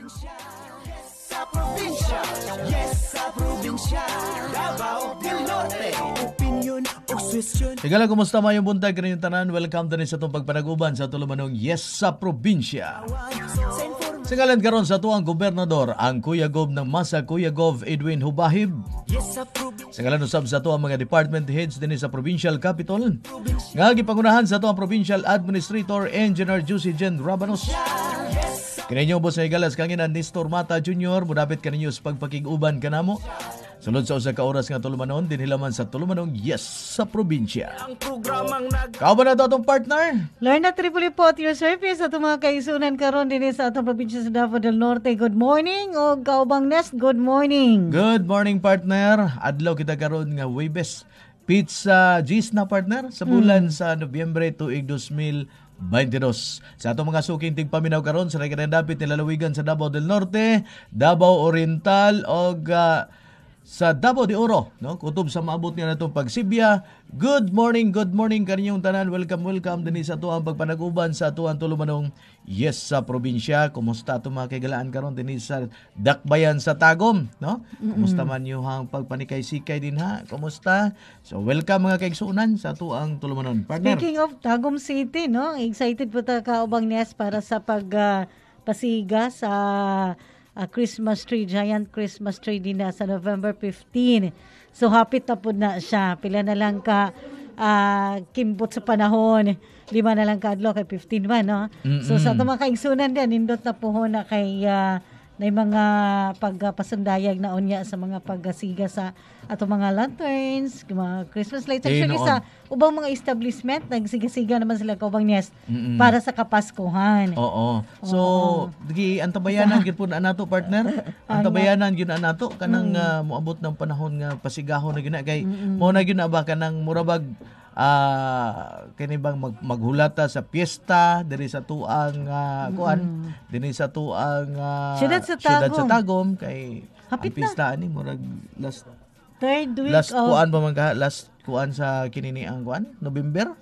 Yes sa probinsya. Yes sa probinsya. Davao del Norte. Opinion o question. Tigala, kumusta mayong buntag? Ganyan tanan. Welcome tanin sa itong pagpanaguban sa tulumanong Yes sa probinsya. Singalan karon sa tuang gobernador ang Kuya Gov ng Masa Kuya Gov Edwin Hubahib. Singalan usab sa tuang mga department heads din sa provincial capital. Nga gipangunahan sa tuang provincial administrator Engineer Juicy Jen Rabanos. Kaninyo boss nga igalas kanginan ni Stormata Jr. Mudapit kaninyo sa pagpakiguban kanamo. Sunod sa usa ka oras nga tulumanon, din hilaman sa tulumanong yes sa probinsya. Ang Kao ba na ito atong partner? Lorna Tripoli e po at your service at mga kaisunan karon din sa atong probinsya sa Davao del Norte. Good morning o Kaubang Nest, good morning. Good morning partner. Adlaw kita karon nga Webes. Pizza G's na partner sa bulan hmm. sa Nobyembre tuig 2000 Banderos. Sa ato mga suking tigpaminaw karon sa nagkinang dapit nilalawigan sa Davao del Norte, Davao Oriental og uh, sa Davao de Oro, no? Kutob sa maabot niya natong pagsibya. Good morning, good morning kaninyong tanan. Welcome, welcome dinhi sa tuang pagpanaguban sa tuang tulumanong Yes sa probinsya, kumusta ato mga kagalaan karon dinhi sa Dakbayan sa Tagum, no? Kumusta man yung hang pagpanikay-sikay din ha? Kumusta? So welcome mga kaigsuonan sa tuang tulumanon. Partner. Speaking of Tagum City, no? Excited po ta kaubang nias para sa pag uh, pasiga sa uh, Christmas tree, giant Christmas tree din na sa November 15. So hapit na po na siya. Pila na lang ka uh, kimbot sa panahon lima na lang kadlo kay 15 man no mm-hmm. so sa mga kaingsunan din indot na puhon na kay uh, na mga pagpasundayag na unya sa mga pagasiga sa ato mga lanterns, mga Christmas lights. Actually, hey, sa ubang mga establishment, nagsigasiga naman sila kaubang yes, Mm-mm. para sa kapaskuhan. Oo. So, oh. gi antabayanan gyud pud na nato partner. Ano? Antabayanan gyud na nato kanang mm. uh, moabot ng panahon nga pasigahon na gyud kay mo na gyud na ba kanang murabag uh, ah, kinibang mag, maghulata sa piyesta diri sa tuang uh, mm kuan mm-hmm. diri sa tuang uh, ah, siyudad sa Tagum, siyudad sa Tagum kay Hapit ang piyesta ani murag last third week last of... kuan ba man last kuan sa kinini ang kuan November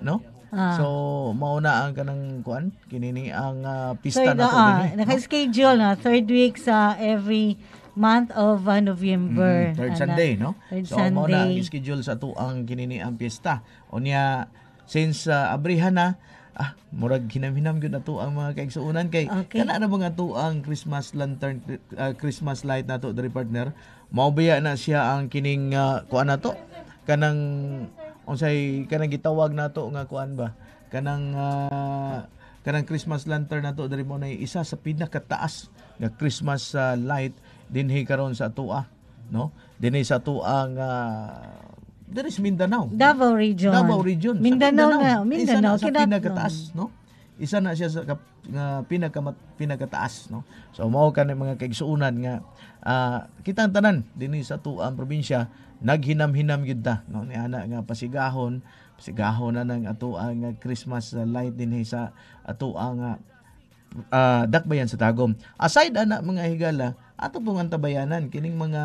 no Ah. So mauna ang kanang kuan kinini ang uh, pista third, na to uh, dinhi. Naka-schedule na third week sa every month of uh, November. Mm, third ana. Sunday, no? Third so, Sunday. So, muna, schedule sa tuang ang kinini ang piyesta. O niya, since uh, abrihan na, ah, murag hinam-hinam yun na to ang mga kaigsuunan kay okay. kana na mga tuang Christmas lantern uh, Christmas light na to diri partner maubaya na siya ang kining uh, kuan na to kanang unsay kanang gitawag na to nga kuan ba kanang uh, kanang Christmas lantern na to diri mo na isa sa pinakataas nga Christmas uh, light dinhi karon sa atoa no dinhi sa atoa nga there is Mindanao. Davao region. Davao region. Mindanao, Mindanao. na. Mindanao. Isa na sa pinakataas, no? Isa na siya sa uh, pinakamat, pinakataas, no? So, mao ka mga kaigsuunan nga uh, ah, kitang tanan dinhi sa ang probinsya naghinam-hinam gyud ta, no? Ni ana nga pasigahon, pasigahon na ng atuang ang Christmas light dinhi sa atuang uh, ah, uh, dakbayan sa Tagum. Aside ana mga higala, ato pong antabayanan kining mga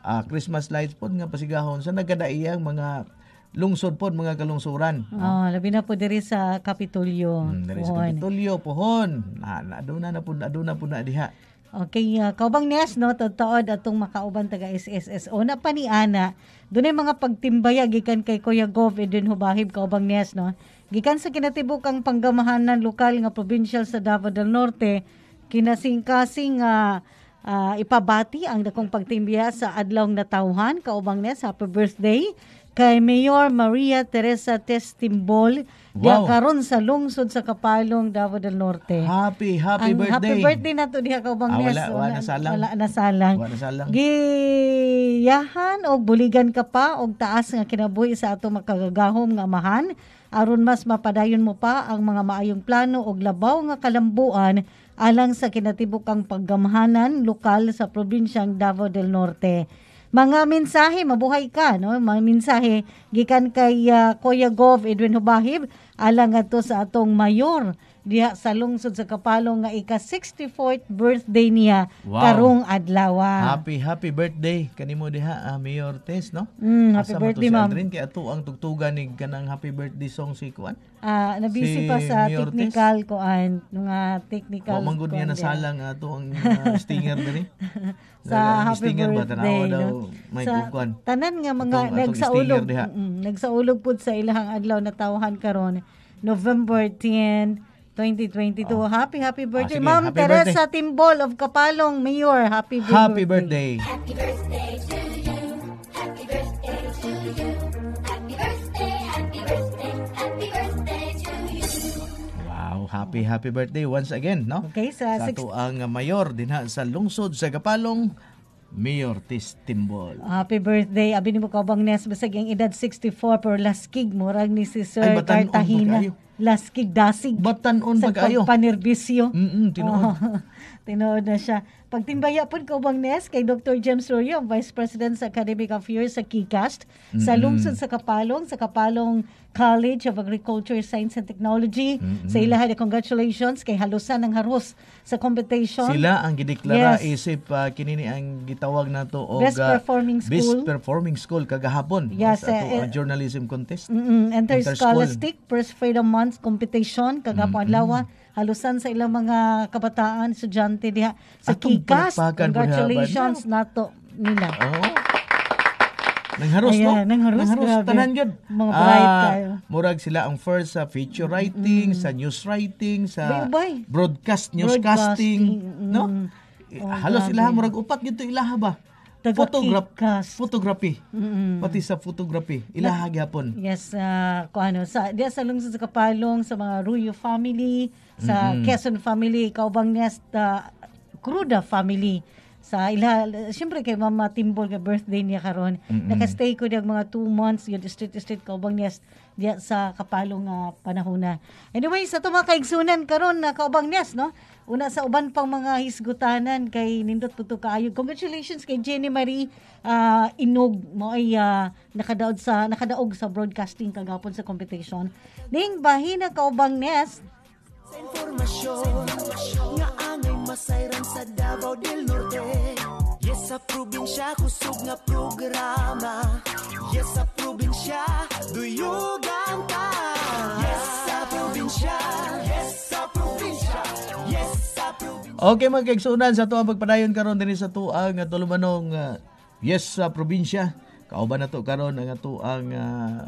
uh, Christmas lights pod nga pasigahon sa nagadaiyang mga lungsod pod mga kalungsuran. Oh, ah. labi na po diri sa Kapitolyo. Hmm, diri sa Kapitolyo pohon. Na, na aduna na pod aduna pod na diha. Okay, uh, kaubang Nes, no, tataod atong makauban taga SSSO na pa ni Ana. Doon mga pagtimbaya gikan kay Kuya Gov Edwin Hubahib, kaubang Nes, no. Gikan sa kinatibukang panggamahanan lokal nga provincial sa Davao del Norte, kinasingkasing uh, uh, ipabati ang dakong pagtimbya sa adlawng natawhan kaubang nes happy birthday kay Mayor Maria Teresa Testimbol wow. karon sa lungsod sa Kapalong Davao del Norte. Happy happy ang birthday. Happy birthday nato diha kaubang ah, Wala, wala na salang. Wala na salang. Wala na salang. Giyahan og buligan ka pa og taas nga kinabuhi sa ato makagagahom nga amahan aron mas mapadayon mo pa ang mga maayong plano og labaw nga kalambuan alang sa kinatibukang paggamhanan lokal sa probinsyang Davao del Norte. Mga mensahe, mabuhay ka, no? Mga mensahe, gikan kay uh, Kuya Gov Edwin Hubahib, alang ato sa atong mayor diha sa lungsod sa Kapalo nga ika 64th birthday niya wow. karong adlaw. Happy happy birthday kanimo diha uh, Mayor Tess no? Mm, happy Asama birthday si ma'am. Aldrin, kay ato ang tugtugan ni kanang happy birthday song si Kuan. Ah, uh, nabisi si pa sa Mayor technical Tess. kuan, nga technical. Wa manggod niya nasala nga ato ang uh, stinger diri. sa happy stinger birthday. Ba, no? daw, may sa, kuan. Tanan nga mga atong, nagsaulog, atong mm, mm, nagsaulog pud sa ilahang adlaw natawhan karon November 10 2022. Oh. Happy, happy ah, birthday. Ah, Ma'am happy Teresa birthday. Timbol of Kapalong, Mayor. Happy, birthday. Happy birthday to you. Happy birthday to you. Happy birthday, happy birthday, happy birthday to you. Wow, happy, happy birthday once again, no? Okay, sa... Sa six... ang mayor dinha sa lungsod sa Kapalong, Mayor Tis Timbol. Happy birthday. Abi ni mo bang nes basag ang edad 64 pero laskig murag ni si Sir Ay, Cartagena. Ay, laskig dasig batanon sa pag ayo panirbisyo mm tinuod oh, tinuod na siya pagtimbaya pud ko bang nes kay Dr. James Royo Vice President sa Academic Affairs sa KICAST mm-hmm. sa lungsod sa Kapalong sa Kapalong College of Agriculture Science and Technology mm-hmm. sa ilaha congratulations kay halusan ng harus sa competition sila ang gideklara yes. isip uh, kini ang gitawag nato og best ah, performing school best performing school kagahapon yes, sa uh, uh, journalism contest mm-hmm. Interscholastic Inter First Freedom Month dance competition kagapo mm-hmm. adlaw halusan sa ilang mga kabataan estudyante diha sa Atong Kikas. Congratulations nato nila. Oh. Nangharos, Ayan, no? Nangharos, nangharos grabe. Tanan yun. Mga bright ah, kayo. Murag sila ang first sa feature writing, mm. sa news writing, sa Bay, bay. broadcast, newscasting, broadcasting. no? Oh, halos grabe. ilaha, murag upat gito ilaha ba? taga Photograph, ka. Photography. Mm-hmm. Pati sa photography. Ilahagi hapon. Yes, uh, kung ano, sa diya sa lungsod sa Kapalong, sa mga Ruyo family, sa mm-hmm. Quezon family, Kaubang Nest, uh, ah, Cruda family sa ilah, siyempre kay Mama Timbol nga birthday niya karon mm-hmm. nakastay ko dag mga 2 months yun street street kaubang nest, diya sa kapalong nga ah, panahon na. Anyway, sa itong mga kaigsunan karon na kaubang niyas, no? Una sa uban pang mga hisgutanan kay nindot po kaayog. Congratulations kay Jenny Marie uh, Inog mo ay uh, nakadaog sa nakadaog sa broadcasting kagapon sa competition. Ding bahin na kaubang niyas. Sa informasyon, nga angay masayran sa Davao del Norte. Yes, sa probinsya, kusog nga programa Yes, sa probinsya, duyugan ta Yes, sa probinsya Yes, sa probinsya Yes, sa probinsya Okay mga kaigsunan, sa tuang pagpadayon karon din sa tuang ah, tulumanong uh, Yes, sa probinsya Kauban na to karon ang atuang uh,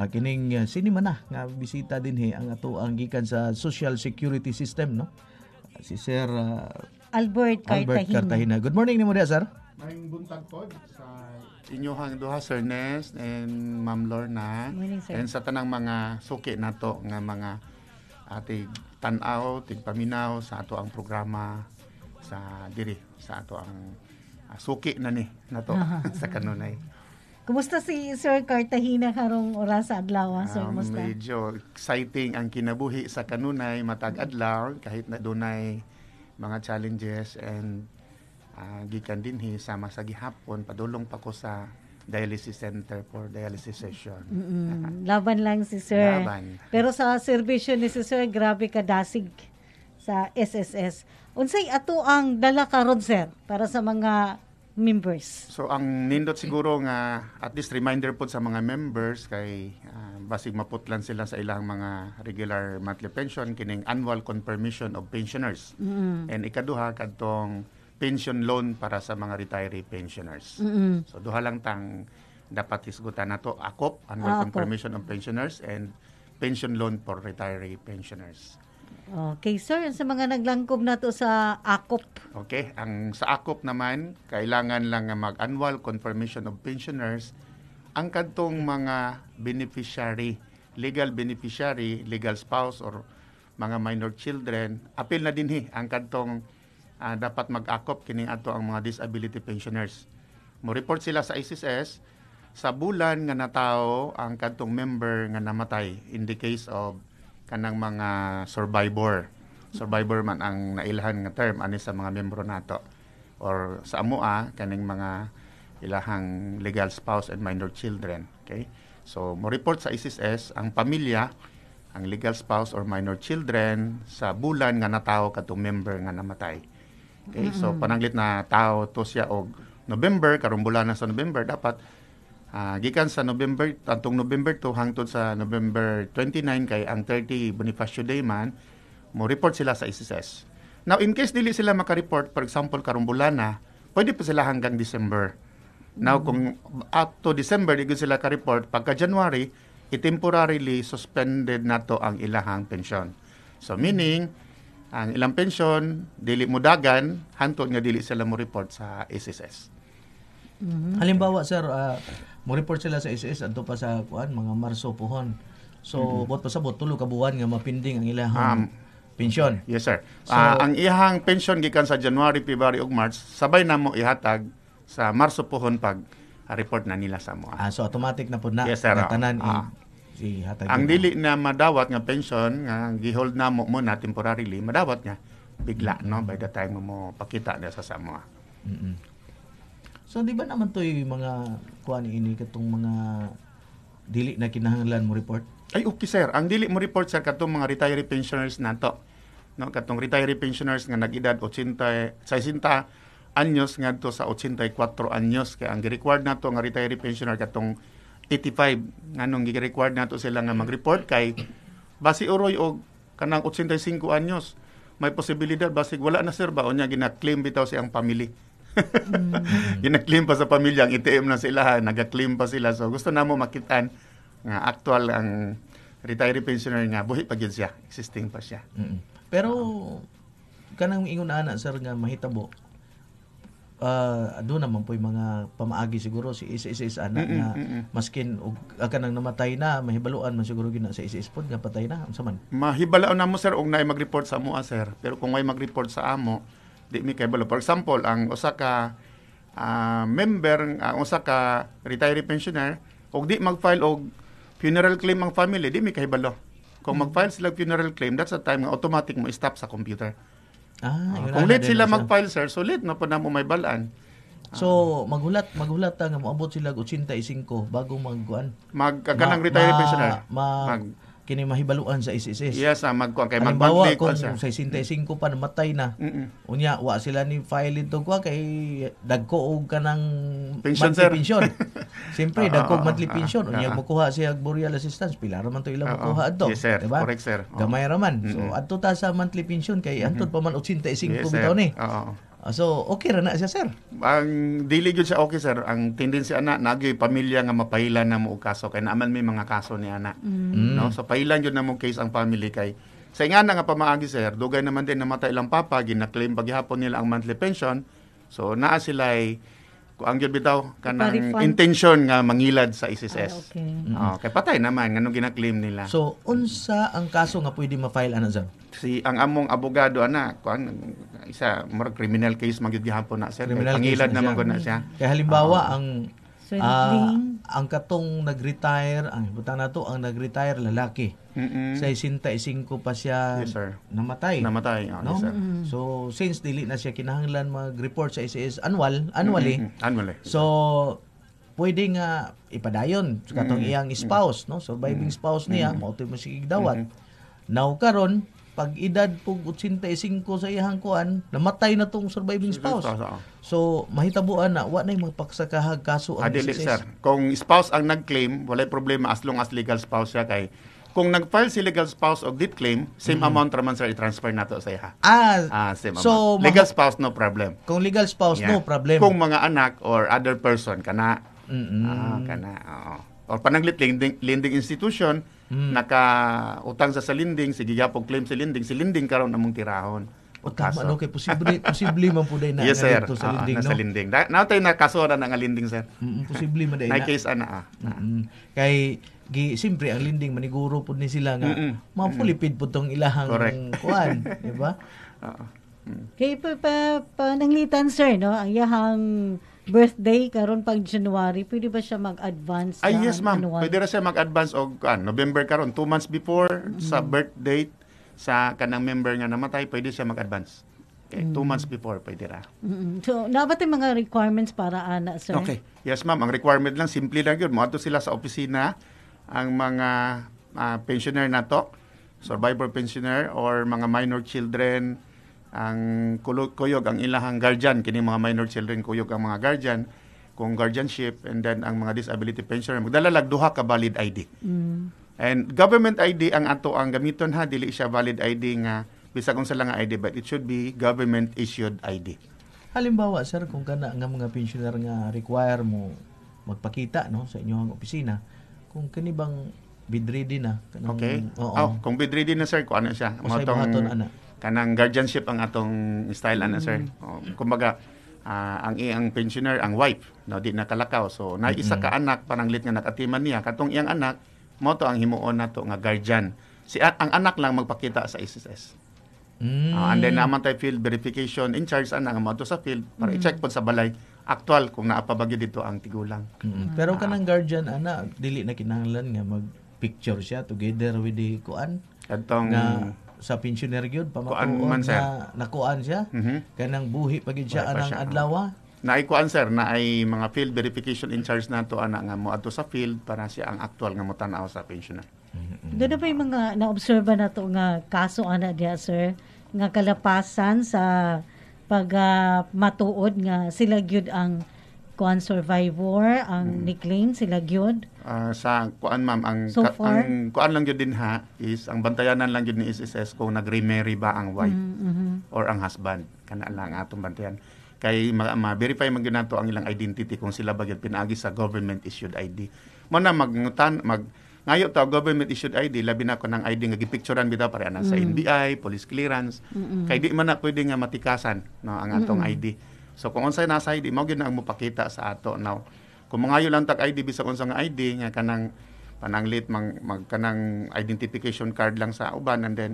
ah, uh, kining uh, sinima na nga bisita din he eh, ang ato gikan sa Social Security System no si Sir uh, Albert Cartagena. Albert Cartagena. Good morning ni mo sir. Maayong buntag po sa inyohang duha Sir Ness and Ma'am Lorna morning, sir. and sa tanang mga suki nato nga mga ating tanaw, tigpaminaw sa ato ang programa sa diri sa ato ang uh, suki na ni nato uh sa kanunay. Kumusta si Sir Cartagena karong oras sa adlaw, ah, sir? Um, Kumusta? Medyo exciting ang kinabuhi sa kanunay matag adlaw kahit na dunay mga challenges and uh, gikan din hi sama sa gihapon padulong pa ko sa dialysis center for dialysis session. Laban lang si sir. Laban. Pero sa servisyo ni si sir, grabe ka dasig sa SSS. Unsay ato ang dala karon sir para sa mga members. So ang nindot siguro nga at least reminder po sa mga members kay uh, basig maputlan sila sa ilang mga regular monthly pension kining annual confirmation of pensioners. Mm-hmm. And ikaduha kadtong pension loan para sa mga retiree pensioners. Mm-hmm. So duha lang tang dapat isgutan nato ACOP annual ah, confirmation of pensioners and pension loan for retiree pensioners. Okay, sir. Sa mga naglangkob na to sa AKOP. Okay. Ang sa AKOP naman, kailangan lang mag-annual confirmation of pensioners ang kantong mga beneficiary, legal beneficiary, legal spouse, or mga minor children. Apil na din hi eh, ang kantong uh, dapat mag-akop kini ato ang mga disability pensioners. Mo report sila sa ICSS sa bulan nga natao ang kantong member nga namatay in the case of kanang mga survivor. Survivor man ang nailhan nga term ani sa mga membro nato or sa amoa ah, kaning mga ilahang legal spouse and minor children, okay? So mo report sa ICSS ang pamilya ang legal spouse or minor children sa bulan nga natawo kadto member nga namatay. Okay, mm-hmm. so pananglit na tao to siya og November karong bulan na sa November dapat Uh, gikan sa November antong November 2 hangtod sa November 29 kay ang 30 Bonifacio Day man mo report sila sa SSS. Now in case dili sila maka-report for example karong bulan na pwede pa sila hanggang December. Now mm-hmm. kung up to December di sila ka-report pagka January i-temporarily suspended na to ang ilahang pensyon. So meaning ang ilang pensyon dili mudagan hantod nga dili sila mo report sa SSS. Mm-hmm. Halimbawa sir uh, mo-report sila sa SS adto pa sa kuan mga Marso pohon. So mm-hmm. bot pasabot tulo ka buwan nga mapinding ang ilang um, ah, pensyon. Yes sir. So, uh, ang ihang pension gikan sa January, February ug March sabay na mo ihatag sa Marso pohon pag uh, report na nila sa mo. Ah, so automatic na pud na yes, sir, tanan uh, ah. i, ihatag. Ang dili na madawat nga pension nga gihold na mo na temporarily madawat niya bigla no mm-hmm. by the time mo, mo pakita na sa Samoa. Mm-hmm. So di ba naman to yung mga kuan ini katong mga dili na kinahanglan mo report? Ay okay sir, ang dili mo report sir katong mga retiree pensioners nato. No, katong retiree pensioners nga nag 80 60 anyos ngadto sa 84 anyos kay ang required nato nga retiree pensioner katong 85 nganong gi-required nato sila nga mag-report kay basi uroy og kanang 85 anyos may posibilidad basig wala na sir ba niya gina-claim bitaw sa ang pamilya mm. yung nag-claim pa sa pamilya, ang ITM na sila, nag-claim pa sila. So gusto na mo makitaan nga actual ang retiree pensioner nga, buhi pa gyud siya, existing pa siya. Mm-mm. Pero kanang ingon ana sir nga mahitabo uh, do naman po yung mga pamaagi siguro si isa-isa ana mm-mm, nga mm-mm. maskin og ah, kanang namatay na mahibaluan man siguro gina sa isa pod nga patay na unsa man mahibalaon namo sir og nay mag-report sa amo ah, sir pero kung way mag-report sa amo di mi kabalo. For example, ang usa ka uh, member ang usa ka retiree pensioner og di mag-file og funeral claim ang family, di mi kahibalo. Kung mm-hmm. mag-file sila funeral claim, that's the time nga automatic mo stop sa computer. Ah, uh, kung late sila mag-file sir, so late na pa na mo may balaan. So magulat magulat ta nga moabot sila og 85 bago magkuan. Magkanang ma, retiree pensioner. Ma, mag kini mahibaluan sa SSS. Yes, ah, ah, sa magkuan kay magbawa kung sa 65 pa namatay na. Mm-mm. Unya wa sila ni file to ko kay dagko og kanang pension monthly sir. pension. Siyempre, uh, dagko monthly pension. Unya uh, makuha siya og burial assistance, pila ra man to ila mokuha adto. Yes, sir. Diba? Correct, sir. Gamay ra man. So adto ta sa monthly pension kay mm antod pa man 85 yes, bitaw ni. Oo. Ah, so, okay ra na siya, sir? Ang dili gyud siya okay, sir. Ang tendency ana nagyoy pamilya nga mapahilan na mo og kaso kay naaman may mga kaso ni ana. Mm. No? So pahilan gyud na mo case ang family kay sa ingana nga pamaagi, sir, dugay naman din namatay ilang papa, ginaklaim paghihapon nila ang monthly pension. So naa sila ay kuang gyud daw kanang intention nga mangilad sa SSS. Ah, okay. Mm-hmm. mm-hmm. Oh, kay patay naman nganong ginaklaim nila. So unsa ang kaso nga pwede ma-file ana sir? Si ang among abogado ana kuang isa more criminal case magyud gihapon na sir. Criminal Pangilad naman ko na siya. Kay halimbawa oh. ang Swelting. Uh, ah, ang katong nag-retire, ang butang na to, ang nag-retire lalaki. Mm-mm. Sa 65 pa siya yes, sir. namatay. Namatay, okay, no? sir. Mm-hmm. So, since dili na siya kinahanglan mag-report sa SIS annual, annually. Mm-hmm. Annually. So, pwede nga ipadayon katong mm-hmm. iyang spouse, no? Surviving mm-hmm. spouse niya, mm-hmm. mao mo sigig dawat. Mm-hmm. Now karon, pag edad pug 85 e sa iyang kuan, namatay na tong surviving spouse. So mahitabuan na wa nay magpaksakahag kaso ang Adili, sir. Kung spouse ang nag-claim, walay problema as long as legal spouse siya kay kung nag-file si legal spouse og deed claim, same mm-hmm. amount raman sir i-transfer nato sa iha. Ah, ah same so, amount. Legal spouse no problem. Kung legal spouse yeah. no problem. Kung mga anak or other person kana mm-hmm. ah, kana. Oo. Or panang lending, lending institution, mm. nakautang sa silinding, sige yapog claim silinding, silinding karon namong tirahon. O tama, no? Kay posible, posible man po dahil na yes, sir. sa ah, linding, uh, no? Sa linding. Da, nautay na kaso na nga linding, sir. Mm, posible man dahil na. Na case ana. Ah. Mm-hmm. Kay, gi, simpre, ang linding, maniguro po ni sila nga, mm-hmm. mapulipid po tong ilahang Correct. kuan, di ba? Oo. Mm. Kay pa, pa, pa nanglitan, sir, no? Ang yahang birthday karon pag January, pwede ba siya mag-advance? Ay yes ma'am, annual? pwede ra siya mag-advance og kan ah, November karon, two months before mm-hmm. sa birth date sa kanang member nga namatay, pwede siya mag-advance. Okay, mm-hmm. two months before pwede ra. Mm-hmm. So, dapat yung mga requirements para ana, sir? Okay. Yes ma'am, ang requirement lang simple lang yun. Moadto sila sa opisina ang mga uh, pensioner to, survivor pensioner or mga minor children, ang kuyog ang ilahang guardian kini mga minor children kuyog ang mga guardian kung guardianship and then ang mga disability pensioner magdala lag duha ka valid ID. Mm. And government ID ang ato ang gamiton ha dili siya valid ID nga bisag unsa lang nga ID but it should be government issued ID. Halimbawa sir kung kana nga mga pensioner nga require mo magpakita no sa inyong opisina kung kini bang bedridden na kanang, okay. Oo. Oh, kung bedridden na sir ko ano siya mo tong ana kanang guardianship ang atong style ana sir. Mm. O, oh, kumbaga uh, ang iyang pensioner ang wife no di nakalakaw so na isa ka anak lit nga nakatiman niya katong iyang anak mo to ang himuon nato nga guardian. Si at, ang anak lang magpakita sa SSS. Mm. Uh, and then naman tayo field verification in charge ana nga mato sa field para mm. i-check pod sa balay actual kung naapabagyo dito ang tigulang. Mm. Uh, Pero ah. kanang guardian ana dili na kinahanglan nga mag picture siya together with the kuan. Katong nga sa pensioner gyud pamatuon man, sir. na nakuan siya mm-hmm. kanang buhi pa gyud siya anang adlaw ah. naay kuan sir na ay mga field verification in charge nato ana nga mo adto sa field para siya ang actual nga mo aw sa pensioner mm-hmm. ba yung mga naobserba na to nga kaso ana dia sir nga kalapasan sa pag uh, matuod nga sila gyud ang kuan survivor ang hmm. nickname sila gyud uh, sa kuan ma'am ang so ka, far, ang kuan lang gyud din ha is ang bantayanan lang gyud ni SSS kung nagremarry ba ang wife mm, mm-hmm. or ang husband kana lang atong bantayan kay ma-verify man gyud nato ang ilang identity kung sila ba gyud pinaagi sa government issued ID mo na magngutan mag ngayo ta government issued ID labi na ko ng ID nga gipicturean bitaw para ana mm sa NBI police clearance mm-hmm. kay di man na pwede nga matikasan no ang atong mm-hmm. ID So kung unsay nasa ID mo gyud na ang mopakita sa ato now. Kung mangayo lang tag ID bisag unsang ID nga kanang pananglit mang magkanang identification card lang sa uban and then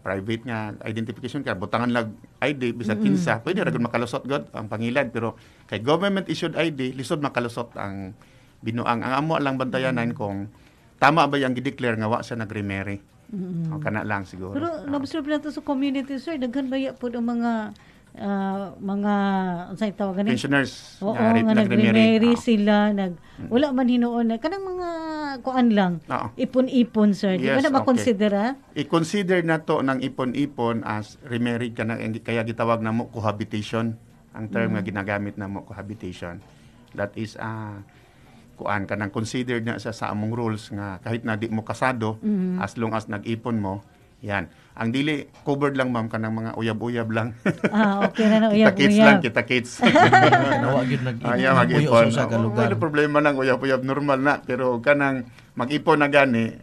private nga identification card butangan lag ID bisag mm-hmm. kinsa pwede ra gud makalusot god ang pangilad pero kay government issued ID lisod makalusot ang binuang ang amo lang bantayanan mm-hmm. kung tama ba yang gideclare nga wa siya nagremarry mm-hmm. kana lang siguro pero uh, na na to sa community sir daghan ba ya pud ang mga uh, mga unsay tawag ni pensioners oo nga nagre-marry sila nag wala man hinuon kanang mga kuan lang no. ipon-ipon sir yes, di ba na ba okay. considera i-consider na to ng ipon-ipon as remarried ka na kaya gitawag na mo cohabitation ang term mm. nga ginagamit na mo cohabitation that is uh, kuan ka nang considered na sa sa among rules nga kahit na di mo kasado mm-hmm. as long as nag-ipon mo yan ang dili, covered lang ma'am kanang mga uyab-uyab lang. ah, okay na ng uyab-uyab. kita kids lang, kita kids. Nawa gid nag-ipon. Ah, sa kalugar. Wala problema ng uyab-uyab, normal na. Pero kanang mag-ipon na gani,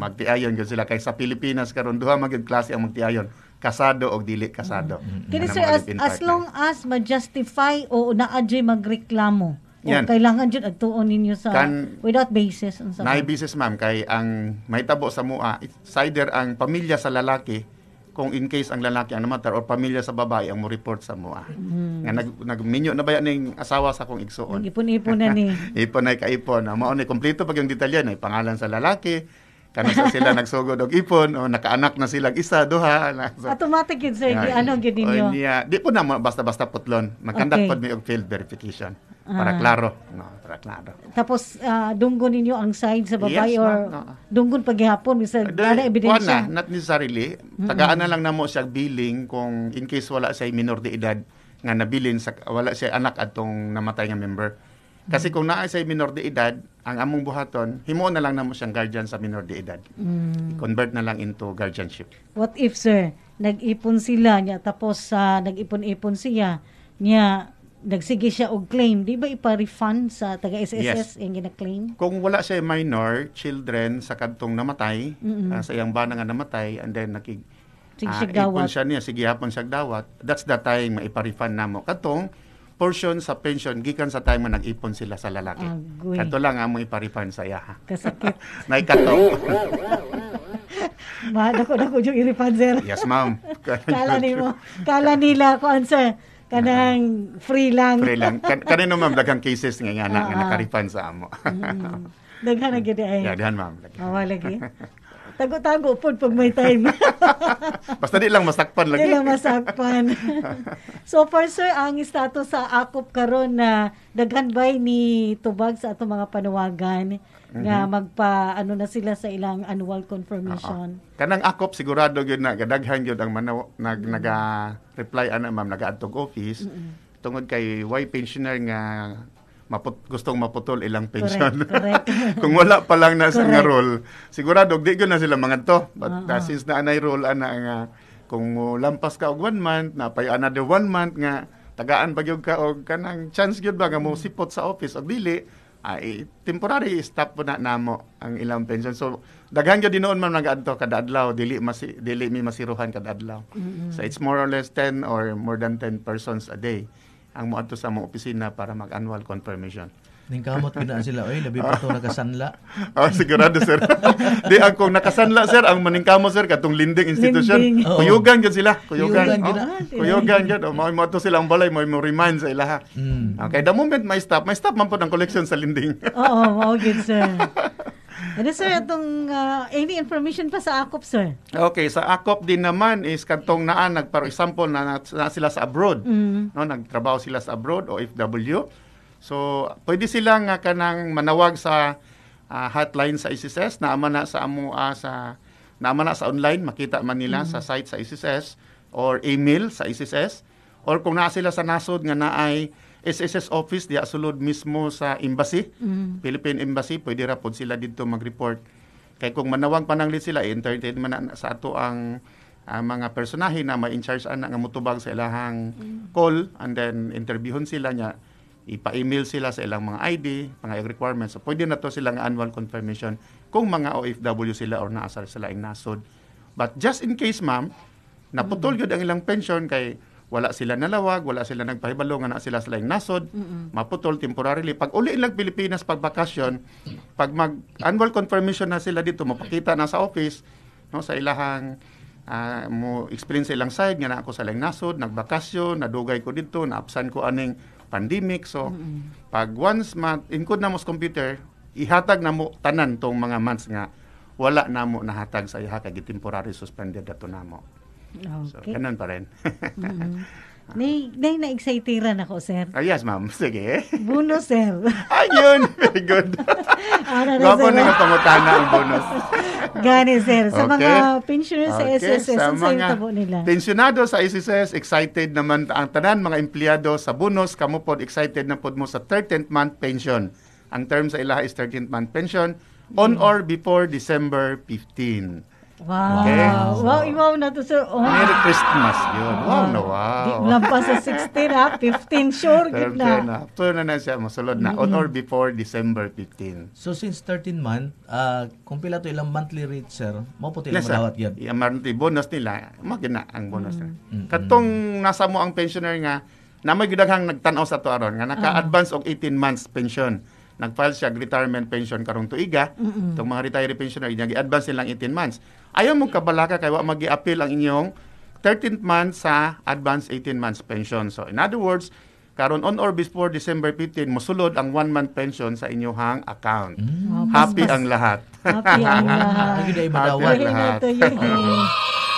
magtiayon yun sila. Kay sa Pilipinas, karon duha magid klase ang magtiayon kasado o dili kasado. Mm-hmm. Kini sir, as, as long as ma-justify o naa magreklamo, Oh, yan. O, kailangan jud agtuon ninyo sa kan, without basis unsa. Nay basis ma'am kay ang mahitabo sa mua it's either ang pamilya sa lalaki kung in case ang lalaki ang namatar or pamilya sa babae ang mo report sa mua. Mm. Nga nag nagminyo na ba yan ning asawa sa kong igsuon. Ipon-ipon na ni. ipon na kaipon. Mao ni kompleto pag yung detalye na pangalan sa lalaki, kanang sa sila nagsugod og ipon o nakaanak na silang isa duha na, so, automatic yun sir uh, ano gyud ninyo oh, yeah. di po na basta-basta putlon magkandak okay. pod mi og field verification para ah. klaro. No, para klaro. Tapos, uh, ah, dunggon ninyo ang sign sa babae yes, or no, no. dunggon paghihapon? Misa, wala ebidensya? Wala, not necessarily. Tagaan na lang namo mo siya billing kung in case wala siya minor de edad nga nabilin, sa, wala siya anak atong namatay nga member. Kasi mm. kung naa siya minor de edad, ang among buhaton, himo na lang namo siyang guardian sa minor de edad. Mm. Convert na lang into guardianship. What if, sir, nag-ipon sila niya, tapos uh, nag-ipon-ipon siya, niya nagsige siya og claim, di ba ipa-refund sa taga SSS yes. ang gina-claim? Kung wala siya minor children sa kadtong namatay, mm-hmm. uh, sa iyang bana nga namatay and then nakig Sige uh, siya siya niya, sige hapon siya dawat. That's the time maipa-refund namo. Katong portion sa pension gikan sa time nga nag-ipon sila sa lalaki. Agoy. Ah, Kato lang ang maipa-refund sa iya. Kasakit. Naikatong. Ma, dako ko yung i-refund sir. Yes, ma'am. Kala nimo. Kala nila ko answer. Kanang free lang. Free lang. Kan kanino ma'am daghang cases nga nga na, nga ah, ah. nakaripan sa amo. mm. Daghan na gid ay. Yeah, daghan ma'am. Daghan. Oh, lagi. Tago-tago po pag may time. Basta di lang masakpan lagi. Di lang masakpan. so far sir, ang status sa akop karon na daghan bay ni tubag sa ato mga panawagan mm-hmm. nga magpa ano na sila sa ilang annual confirmation. Uh-huh. Kanang akop sigurado gyud na gadaghan gyud ang manaw nag mm naga reply ana ma'am nagaadtog office mm-hmm. tungod kay why pensioner nga maput gustong maputol ilang pension. Correct, correct. Kung wala pa lang na sa nga role, sigurado di gyud na sila mangadto. But uh-huh. uh, since na anay role ana nga kung uh, lampas ka og one month, na napay another one month nga tagaan pa gyud ka og kanang chance gyud ba nga mo sipot sa office og dili ay ah, temporary stop po na namo ang ilang pension. So daghan gyud dinoon man nagadto kada adlaw dili masi dili mi masiruhan kada adlaw. Mm-hmm. So it's more or less 10 or more than 10 persons a day ang mo moadto sa mga opisina para mag annual confirmation. Ning kamot gina sila, oy, labi pa to ah. nakasanla. oh, sigurado sir. Di ang nakasanla sir, ang maningkamot sir katong linding institution. Kuyogan Kuyugan gud sila, Kuyogan. Kuyogan gud. Oh, kuyugan gud. Oh, mao to sila ang balay, mo mo remind sa ilaha. Mm. Okay, the moment my stop, my stop man po ang collection sa linding. Oo, mao gid sir. And sir, itong uh, any information pa sa AKOP, sir? Okay, sa AKOP din naman is kantong naan, nagparo example, na, na, sila sa abroad. Mm. No, nagtrabaho sila sa abroad, OFW. So, pwede silang uh, kanang manawag sa uh, hotline sa ICSS na na sa amo uh, sa naama na sa online makita man nila mm-hmm. sa site sa ICSS or email sa ICSS or kung naa sila sa nasod nga naay SSS office diya sulod mismo sa embassy, mm-hmm. Philippine embassy, pwede ra pod sila didto mag-report. Kay kung manawag pa nang sila, entertain man na sa ato ang ang mga personahe na may in charge ana nga mutubag sa ilahang mm-hmm. call and then interviewon sila niya ipa-email sila sa ilang mga ID, mga requirements. So, pwede na to silang annual confirmation kung mga OFW sila or naasar sila ang nasod. But just in case, ma'am, naputol mm yun ang ilang pension kay wala sila nalawag, wala sila nagpahibalo, nga na sila sila yung nasod, mm-hmm. maputol temporarily. Pag uli lang Pilipinas pag bakasyon, pag mag annual confirmation na sila dito, mapakita na sa office, no, sa ilahang uh, mo experience sa ilang side nga na ako sa ilang nasod, nagbakasyon, nadugay ko dito, naapsan ko aning pandemic. So, mm-hmm. pag once month, inkod na mo sa computer, ihatag na mo tanan tong mga months nga wala na mo nahatag sa iha kag temporary suspended ato na mo. Okay. So, kanan pa rin. mm-hmm. Nay, nay na excited ran ako, sir. Ah, yes, ma'am. Sige. Bono, sir. Ayun, very good. Ara na, Gwapo sir. na yung pangutana ang bonus. Gani, sir. Sa Okay. mga pensioners sa SSS, sa mga tabo nila. Pensionado sa SSS, excited naman ang tanan mga empleyado sa bonus. Kamu pod excited na pod mo sa 13th month pension. Ang term sa ilaha is 13th month pension on mm. or before December 15. Wow. Okay? So, wow, imaw na to, sir. Oh. Merry Christmas yun. Wow, wow. no, wow. Lampas sa 16, ha? 15, sure, good na. After na na siya, masulod na. Mm-hmm. On or before December 15. So, since 13 month, uh, kung pila to ilang monthly rate, sir, maputi lang madawat yan. Yung monthly bonus nila, magina ang bonus mm-hmm. nila. Mm-hmm. Katong nasa mo ang pensioner nga, na may gidaghang nagtanaw sa to aron nga naka-advance og 18 months pension nag-file siya retirement pension karong tuiga, mm-hmm. itong mga retiree pensioner, nag-advance nilang 18 months. Ayaw mong kabalaka kay wa magi appeal ang inyong 13th month sa advance 18 months pension. So in other words, karon on or before December 15 mosulod ang one month pension sa inyong account. Mm. Happy mas, mas, ang lahat. Happy ang lahat. Happy ang lahat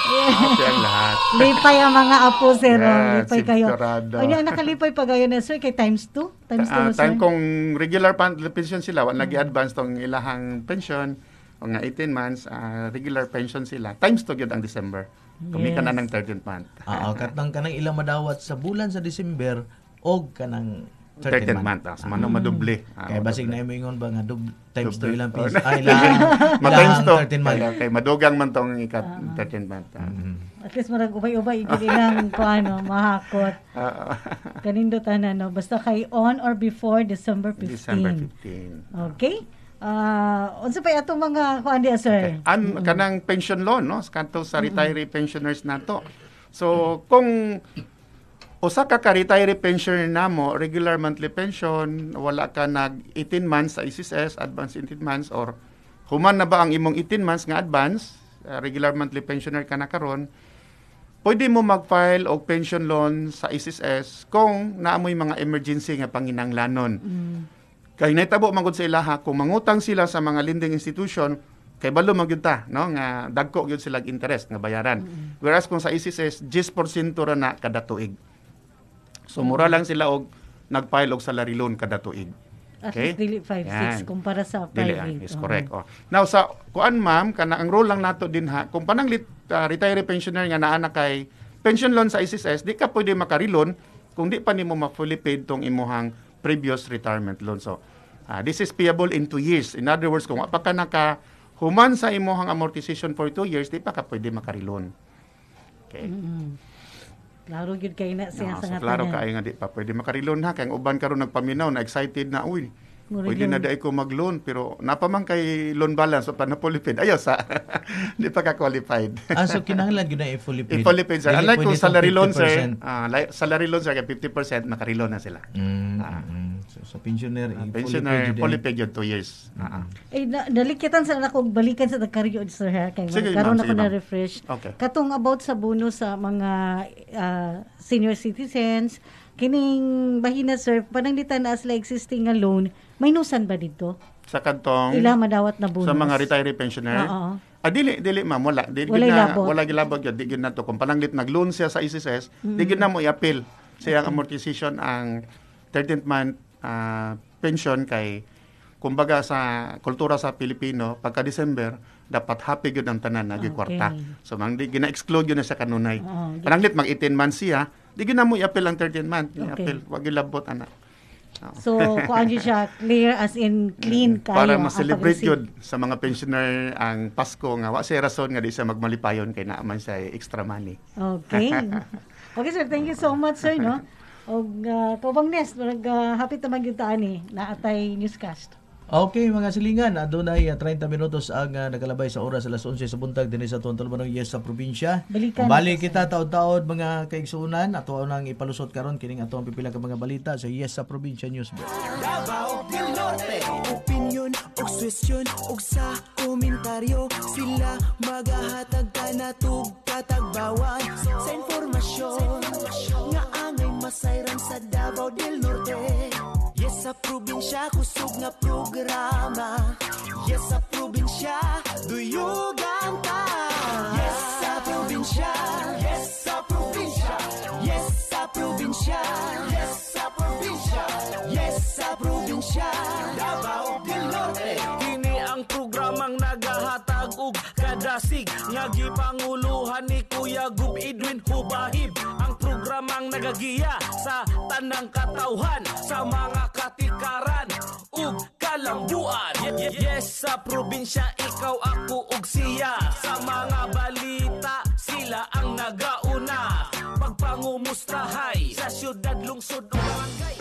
lahat. lipay ang mga apo, sir. Yeah, lipay kayo. Sigurado. Ano, nakalipay pa kayo na, sir, kay times 2? Times 2, uh, ah, sir? Time kung regular pan- pension sila, wala mm. nag-advance tong ilahang pension, o nga 18 months, uh, regular pension sila. Times 2 yun ang December. Kumika yes. na ng 13th month. Ah, Oo, oh, katang ka ng ilang madawat sa bulan sa December, og ka kanang 13 month. Mm. Ah, manong ah. madoble. Ah, kay basig na imingon ba nga dub, times 2 ilang piso. Ah, ilang, times 2. 13 month. Kay madugang man tong ikat 13 ah. month. Ah. Mm-hmm. At least marag ubay-ubay gid ilang kuano mahakot. Kanindo tanan no basta kay on or before December 15. December 15. Okay? Uh, unsa pa atong mga kuan diya sir? Okay. An mm. kanang pension loan no, kanto sa retiree pensioners nato. So kung usa ka ka-retire pensioner namo regular monthly pension wala ka nag 18 months sa SSS advance 18 months or human na ba ang imong 18 months nga advance uh, regular monthly pensioner ka na karon pwede mo mag-file og pension loan sa SSS kung naamoy mga emergency nga panginanglanon mm. kay naitabo magud sa ilaha kung mangutang sila sa mga lending institution kay balo magyud ta no nga dagko gyud sila interest nga bayaran mm-hmm. whereas kung sa SSS 10% ra na kada tuig So mura lang sila og nagfile og salary loan kada tuig. Okay? At dili 5-6 kumpara sa ah, private. Dili, is uh correct. Oh. Now sa kuan ma'am, kana ang role lang nato din ha, kung panang lit, uh, retiree pensioner nga naa na kay pension loan sa ICSS, di ka pwede makarelon kung di pa nimo ma-fully paid tong imuhang previous retirement loan. So, uh, this is payable in 2 years. In other words, kung apa naka human sa imuhang amortization for 2 years, di pa ka pwede makarelon. Okay. Mm-hmm. Klaro gyud kay na siya ah, sa Klaro kay nga di pa pwede makarilon ha kay uban karon nagpaminaw na excited na uy. Pwede na dai ko magloan pero napaman kay loan balance pa na fully paid. Ayos sa di pa ka qualified. ah so kinahanglan gyud na i Philippines. paid. I-fully paid Unlike kung salary loan sir, uh, salary loan sa 50% makarilon na sila. Mm, ah. Mm, mm. So, sa pensioner, uh, pensioner, fully paid yun, two years. Uh-huh. Eh, na, dalikitan sa ako, balikan sa nagkaryo, sir, ha? Kaya Sige, karoon ako na refresh. Okay. Katong about sa bonus sa mga uh, senior citizens, kining bahina, sir, pananglitan as like existing nga loan, may nusan ba dito? Sa kantong? Ila madawat na bonus. Sa mga retiree pensioner? Oo. Ah, dili, dili ma'am, wala. Di, wala na, Wala gilabog yun. Di na to. Kung palanglit nag-loan siya sa ICSS, mm. di na mo i-appeal. Siya okay. ang amortization ang 13th month uh, pension kay kumbaga sa kultura sa Pilipino pagka December dapat happy gyud ang tanan na kwarta. Okay. So mang di gina-exclude yun na sa kanunay. Oh, okay. Pananglit mag 18 months siya, di gina mo i-appeal ang 13 month. I-appeal, okay. wag ilabot anak. So, kuan yun siya, clear as in clean kayo. Para ma-celebrate yun sa mga pensioner ang Pasko nga. Wa siya rason nga di siya magmalipayon kay naaman siya extra money. Okay. okay sir, thank you so much sir. No? og uh, ah, kaubang nest murag uh, ah, hapit naman gyud ta ani naatay newscast. Okay mga silingan, adunay uh, 30 minutos ang uh, ah, nakalabay sa oras alas 11 sa buntag dinhi sa tuon Talbanong Yes sa probinsya. Balikan Balik kita taud-taod mga kaigsuonan ato nang ipalusot karon kining ato ang pipila ka mga balita sa Yes sa probinsya news opinion ug suwestyon ug sa komentaryo sila magahatag tanatog katagbawan sa impormasyon nga ang masayran sa Davao del Norte Yes, sa probinsya, kusog nga programa Yes, sa probinsya, duyugan ta Yes, sa probinsya Yes, sa probinsya Yes, sa probinsya Yes, sa probinsya Yes, sa probinsya Davao del Norte Kini ang programang nagahatag og kadasig Nga gipanguluhan ni Kuya Gub Edwin Hubay Maramang nagagiya sa tanang katauhan Sa mga katikaran ug kalambuan y Yes, sa probinsya ikaw ako ug siya Sa mga balita sila ang nagauna Pagpangumustahay sa syudad lungsod o barangay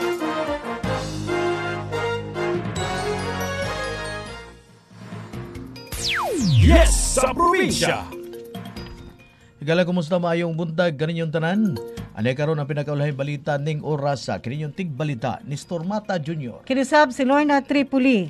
Yes sa probinsya! Higala, kumusta maayong buntag? Ganin yung tanan? Ano karon ang pinakaulahing balita ning oras sa kininyong tigbalita ni Stormata Jr. Kinisab si Lorna Tripoli.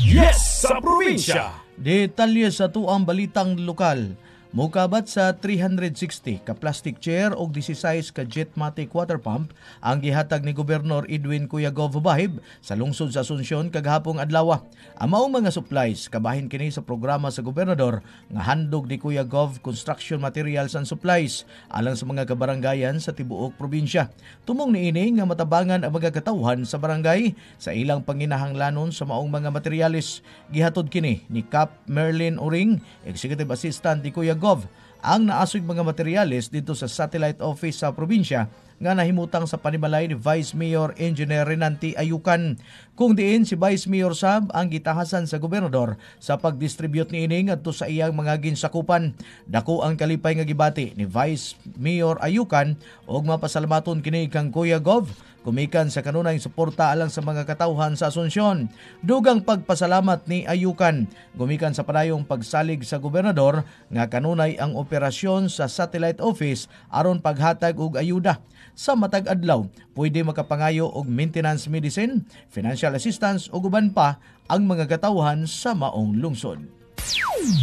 Yes sa probinsya. Detalye sa tuang balitang lokal. Mukabat sa 360 ka plastic chair o 16 ka jetmatic water pump ang gihatag ni Gobernador Edwin Cuyagov Bahib sa lungsod sa Asunsyon kagahapong adlaw. Ang mga supplies kabahin kini sa programa sa gobernador nga handog ni Cuyagov Construction Materials and Supplies alang sa mga kabaranggayan sa tibuok probinsya. Tumong niini nga matabangan ang mga katawhan sa barangay sa ilang panginahanglanon sa maong mga materialis. Gihatod kini ni Cap Merlin Uring, Executive Assistant ni Cuyagov Gov ang naasog mga materyales dito sa satellite office sa probinsya nga nahimutang sa panimalay ni Vice Mayor Engineer Renanti Ayukan. Kung diin si Vice Mayor Sab ang gitahasan sa gobernador sa pag-distribute ni ining adto sa iyang mga ginsakupan. Dako ang kalipay nga gibati ni Vice Mayor Ayukan og mapasalamaton kini kang Kuya Gov gumikan sa kanunay suporta alang sa mga katawhan sa Asunsyon. Dugang pagpasalamat ni Ayukan. Gumikan sa panayong pagsalig sa gobernador nga kanunay ang operasyon sa satellite office aron paghatag og ayuda. Sa matag adlaw, pwede makapangayo og maintenance medicine, financial assistance ug uban pa ang mga katawhan sa maong lungsod.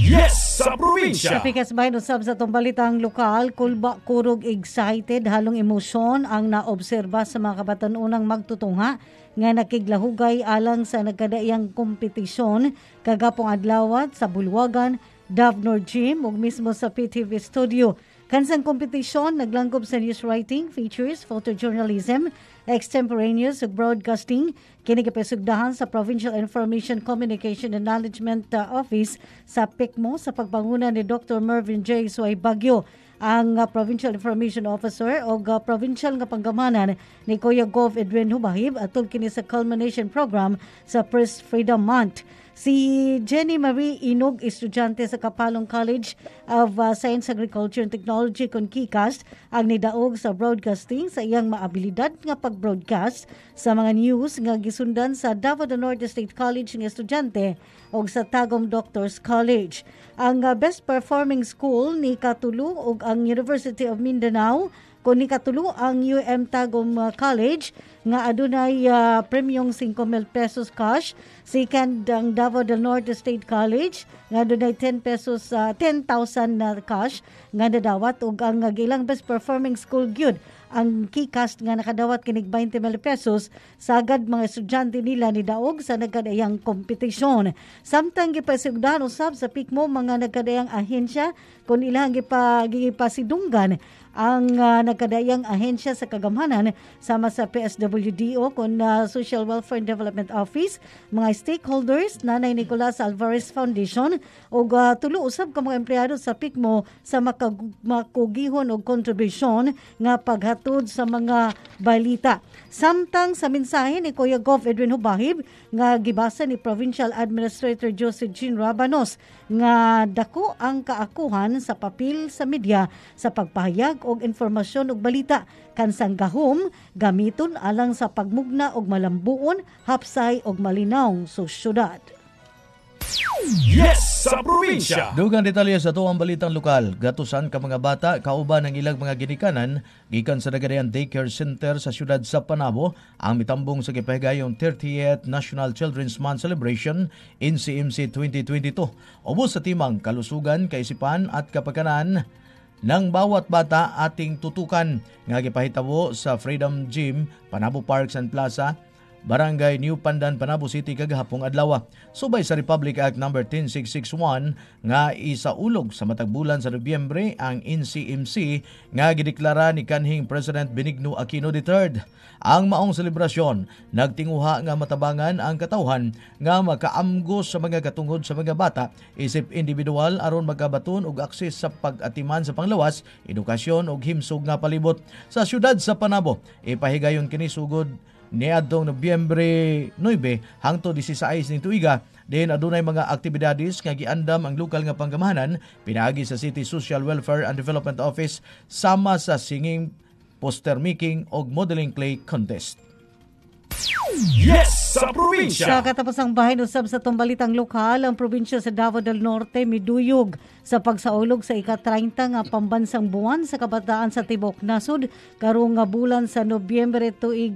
Yes sa probinsya. Sa Pikas Bayan, usab sa itong balitang lokal, kulba kurog excited, halong emosyon ang naobserba sa mga unang magtutunga nga nakiglahugay alang sa nagkadaiyang kompetisyon kagapong adlawat sa Bulwagan, Davnor Gym ug mismo sa PTV Studio. Kansang kompetisyon naglangkob sa news writing, features, photojournalism, extemporaneous broadcasting kini sa Provincial Information Communication and Management uh, Office sa PICMO sa pagbangunan ni Dr. Mervyn J. Suay Bagyo ang uh, Provincial Information Officer o uh, Provincial nga Panggamanan ni Kuya Gov Edwin Hubahib atul kini sa culmination program sa Press Freedom Month. Si Jenny Marie Inog, estudyante sa Kapalong College of uh, Science, Agriculture and Technology kon KICAST, ang nidaog sa broadcasting sa iyang maabilidad nga pag-broadcast sa mga news nga gisundan sa Davao del Norte State College ng estudyante o sa Tagum Doctors College. Ang uh, best performing school ni Katulo o ang University of Mindanao Kuni katulo ang UM Tagum uh, College nga adunay uh, premyong 5,000 pesos cash. Second ang Davao del Norte State College nga adunay 10 pesos uh, 10,000 na cash nga nadawat ug ang gilang best performing school gyud ang keycast nga nakadawat kinig 20 mil pesos agad mga estudyante nila ni Daog sa nagkadayang kompetisyon. Samtang gipasugdan usab sa PICMO mga nagkadayang ahensya kun ilang gipa gipasidunggan ang uh, nagkadayang ahensya sa kagamhanan sama sa PSWDO kun uh, ah, Social Welfare and Development Office, mga stakeholders Nanay Nicolas Alvarez Foundation ug uh, ah, tulo usab ka mga empleyado sa PICMO sa makag- makugihon kontribusyon nga paghatod sa mga balita. Samtang sa mensahe ni Kuya Gov Edwin Hubahib nga gibasa ni Provincial Administrator Jose Jean Rabanos nga dako ang kaakuhan sa papel sa media sa pagpahayag og impormasyon ug balita kansang gahom gamiton alang sa pagmugna og malambuon, hapsay og malinawng sa syudad. Yes sa probinsya. Dugang detalye sa tuwang balitang lokal. Gatusan ka mga bata kauban ng ilang mga ginikanan gikan sa Nagarayan Daycare Center sa siyudad sa Panabo ang mitambong sa gipahigayong 38th National Children's Month Celebration in CMC 2022. Ubos sa timang kalusugan, kaisipan at kapakanan ng bawat bata ating tutukan nga gipahitabo sa Freedom Gym, Panabo Parks and Plaza Barangay New Pandan, Panabo City kagahapong adlaw. Subay sa Republic Act number no. 10661 nga isa ulog sa matag bulan sa Nobyembre ang NCMC nga gideklara ni kanhing President Benigno Aquino III. Ang maong selebrasyon nagtinguha nga matabangan ang katawhan nga makaamgos sa mga katungod sa mga bata isip individual aron magkabaton og akses sa pag-atiman sa panglawas, edukasyon og himsog nga palibot sa syudad sa Panabo. Ipahigayon kini sugod niadtong Nobyembre 9 hangto 16 ning tuiga Diin adunay mga aktibidades nga giandam ang lokal nga panggamahanan pinaagi sa City Social Welfare and Development Office sama sa singing, poster making og modeling clay contest. Yes sa probinsya. Sa katapos bahin usab sa tumbalitang lokal, ang probinsya sa Davao del Norte miduyog sa pagsaulog sa ika-30 nga pambansang buwan sa kabataan sa Tibok Nasud karong nga bulan sa Nobyembre tuig 2022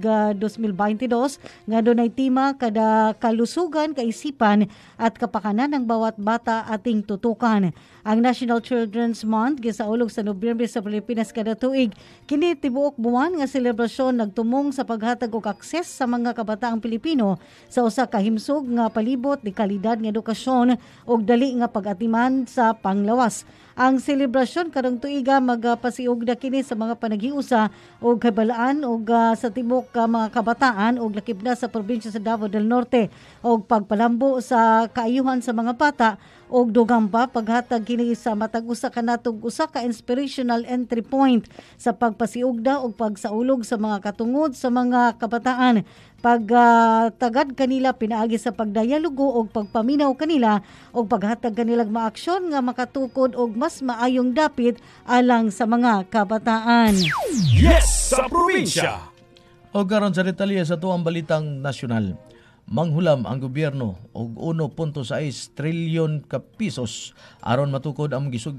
ah, nga dunay tima kada kalusugan, kaisipan at kapakanan ng bawat bata ating tutukan. Ang National Children's Month gisaulog sa Nobyembre sa Pilipinas kada tuig kini tibuok buwan nga selebrasyon nagtumong sa paghatag og akses sa mga kabataang Pilipino sa usa ka himsog nga palibot ni kalidad nga edukasyon ug dali nga pag-atiman sa pang ang lawas. Ang selebrasyon karong tuiga magpasiog na kini sa mga panaghiusa o kabalaan o ah, sa tibok ah, mga kabataan o lakip na sa probinsya sa Davao del Norte o pagpalambo sa kaayuhan sa mga bata og dugamba paghatag kini sa matag usa kanatog usa ka inspirational entry point sa pagpasiugda og pagsaulog sa mga katungod sa mga kabataan pag uh, kanila pinaagi sa pagdayalogo og pagpaminaw kanila og paghatag kanilag maaksyon nga makatukod og mas maayong dapit alang sa mga kabataan. Yes sa probinsya. og karon sa detalye sa tuang balitang nasyonal manghulam ang gobyerno og 1.6 trilyon ka pesos aron matukod ang gisug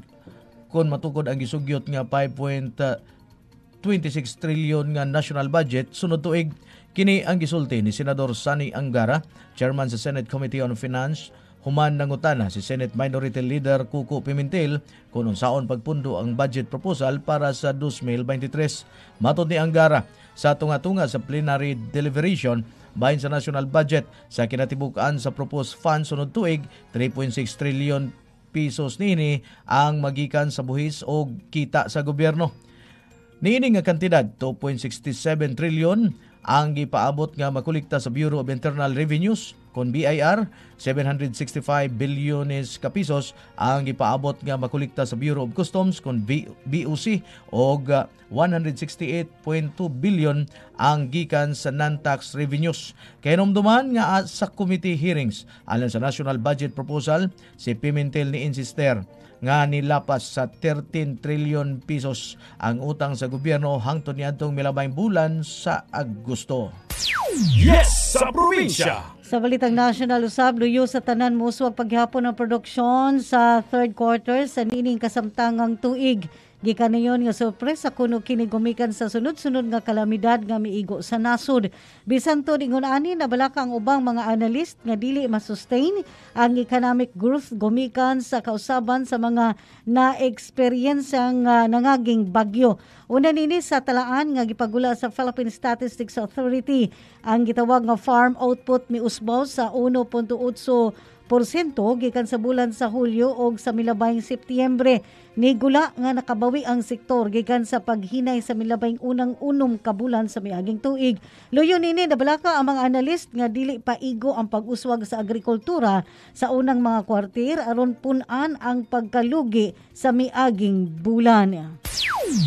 kon matukod ang gisugyot nga 5.26 trilyon nga national budget sunod tuig kini ang gisulti ni senador Sani Angara chairman sa Senate Committee on Finance human nangutana si Senate Minority Leader Cuco Pimentel kung unsaon pagpundo ang budget proposal para sa 2023. Matod ni Angara, sa tunga-tunga sa plenary deliberation, bahin sa national budget sa kinatibukan sa proposed fund sunod tuig 3.6 trillion pesos nini ang magikan sa buhis o kita sa gobyerno. Niini nga kantidad 2.67 trillion ang gipaabot nga makulikta sa Bureau of Internal Revenues kon BIR 765 bilyones ka pesos ang gipaabot nga makolekta sa Bureau of Customs kon BOC og 168.2 uh, bilyon ang gikan sa non-tax revenues. Kainumduman nga ah, sa committee hearings alang sa National Budget Proposal si Pimentel ni insister nga nilapas sa 13 trilyon pesos ang utang sa gobyerno hangtod niadtong milabayng bulan sa Agosto. Yes sa probinsya! Sa balitang national usab luyo sa tanan muswag paghapon ng produksyon sa third quarter sa nining kasamtangang tuig. Gikan niyon nga surprise kuno kini gumikan sa sunod-sunod nga kalamidad nga miigo sa nasod. Bisan to ingon ani nabalaka ang ubang mga analyst nga dili masustain ang economic growth gumikan sa kausaban sa mga na-experience ang uh, nangaging bagyo. Una nini sa talaan nga gipagula sa Philippine Statistics Authority ang gitawag nga farm output miusbaw sa 1.8 gikan sa bulan sa Hulyo o sa milabayng Setyembre. Nigula nga nakabawi ang sektor gikan sa paghinay sa milabayng unang unom ka bulan sa miaging tuig. Luyo nini nabalaka ang mga analyst nga dili paigo ang pag-uswag sa agrikultura sa unang mga kwartir aron punan ang pagkalugi sa miaging bulan.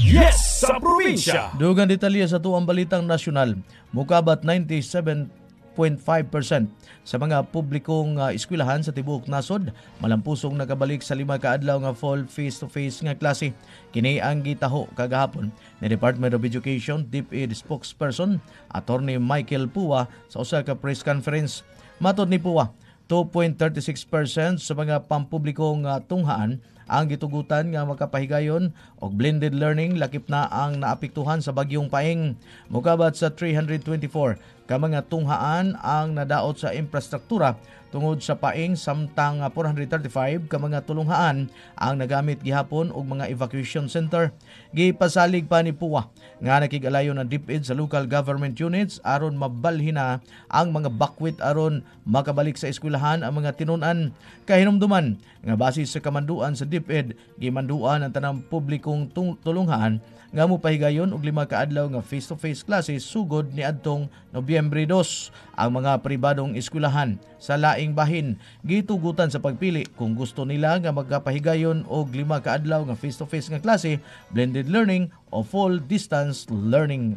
Yes sa probinsya. Dugang detalye sa tuang balitang nasyonal. Mukabat 97 8.5%. Sa mga publikong uh, eskwelahan sa tibuok nasod, malampusong nagabalik sa lima ka adlaw nga fall face-to-face nga klase. Kini ang gitaho kagahapon ni Department of Education DepEd spokesperson Attorney Michael Puwa sa usa ka press conference. Matod ni Puwa 2.36% sa mga pampublikong uh, tunghaan ang gitugutan nga makapahigayon o blended learning lakip na ang naapiktuhan sa bagyong paing. Mukabat sa 324 ka mga tunghaan ang nadaot sa infrastruktura tungod sa paing samtang 435 ka mga tulunghaan ang nagamit gihapon og mga evacuation center. Gipasalig pa ni Puwa nga nakigalayo ng DepEd sa local government units aron mabalhina ang mga bakwit aron makabalik sa eskwelahan ang mga tinunan. Kahinumduman nga base sa kamanduan sa DepEd gimanduan ang tanang publiko imong tulunghaan nga mo pahigayon og lima ka adlaw nga face-to-face classes sugod ni adtong Nobyembre 2 ang mga pribadong eskwelahan sa laing bahin gitugutan sa pagpili kung gusto nila nga magkapahigayon og lima ka adlaw nga face-to-face nga klase blended learning o full distance learning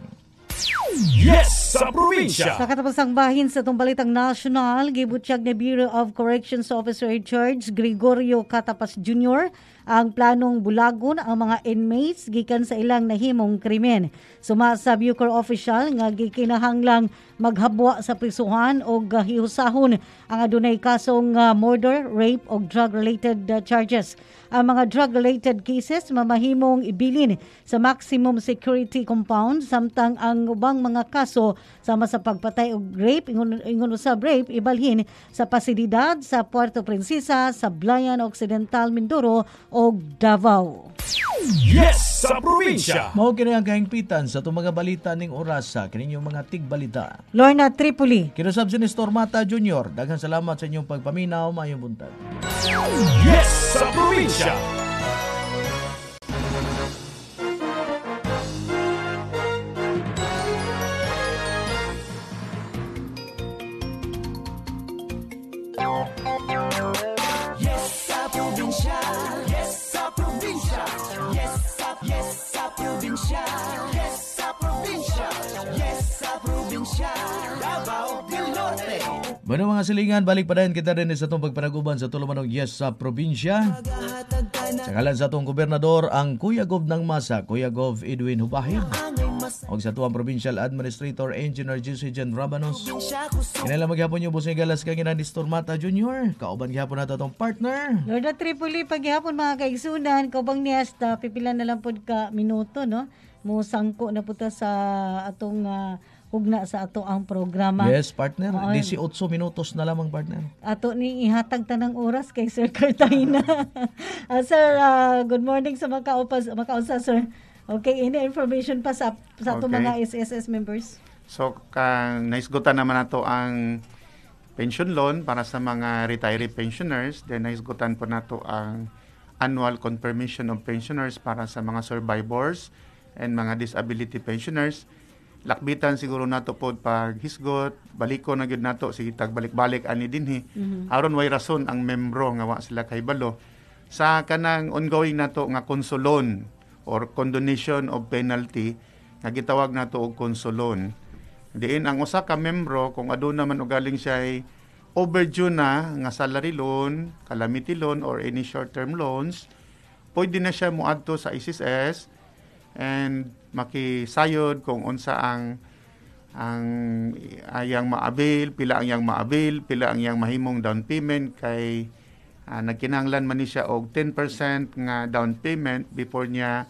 Yes sa probinsya. Sa katapusang bahin sa itong balitang national, gibutyag ni Bureau of Corrections Officer in Charge Gregorio Catapas Jr ang planong bulagon ang mga inmates gikan sa ilang nahimong krimen. Sumasab Bucor official nga gikinahanglang maghabwa sa prisuhan o hiusahon ang adunay kasong uh, murder, rape o drug-related ah, charges. Ang mga drug-related cases mamahimong ibilin sa maximum security compound samtang ang ubang mga kaso sama sa pagpatay og rape ingon, ingon rape ibalhin sa pasilidad sa Puerto Princesa, sa Sablayan Occidental, Mindoro o Davao. Yes sa probinsya. Mao kini ang kahingpitan sa tumaga balita ning oras sa kaninyong mga tigbalita. Lorna Tripoli. Kinusab si Nestor Mata Junior. Daghan salamat sa inyong pagpaminaw mayong buntag. Yes sa probinsya. 下。Bueno mga silingan, balik pa rin kita rin sa itong pagpanaguban sa tulumanong yes sa probinsya. Sa kalan sa itong gobernador, ang Kuya Gov ng Masa, Kuya Gov Edwin Hubahin. O sa tuwang Provincial Administrator Engineer Jesse Jen Rabanos. Kinala maghapon yung busing galas kang ina ni Stormata Jr. Kauban gihapon nato itong partner. Lord at Tripoli, paghihapon mga kaigsunan, kaubang niyesta, pipilan na lang po ka minuto, no? Musangko na po sa atong uh, ugna sa ato ang programa. Yes, partner. Oh, 18 minutos na lamang, partner. Ato ni ihatag tanang oras kay Sir Cartagena. uh, ah, sir, uh, good morning sa mga kaupas, makausa, sir. Okay, any information pa sa, sa okay. mga SSS members? So, kang uh, naisgutan naman nato ang pension loan para sa mga retiree pensioners. Then, naisgutan po nato ang annual confirmation of pensioners para sa mga survivors and mga disability pensioners lakbitan siguro nato pod pag hisgot baliko na gyud nato sige tagbalik-balik ani dinhi mm-hmm. aron way rason ang membro nga wa sila kay balo sa kanang ongoing nato nga konsolon or condonation of penalty nga gitawag nato og konsolon diin ang usa ka membro kung aduna man ugaling siya ay overdue na nga salary loan calamity loan or any short term loans pwede na siya muadto sa ICSS and makisayod kung unsa ang ang ayang maabil, pila ang yang maabil, pila ang yang mahimong down payment kay uh, nagkinahanglan man ni siya og 10% nga down payment before niya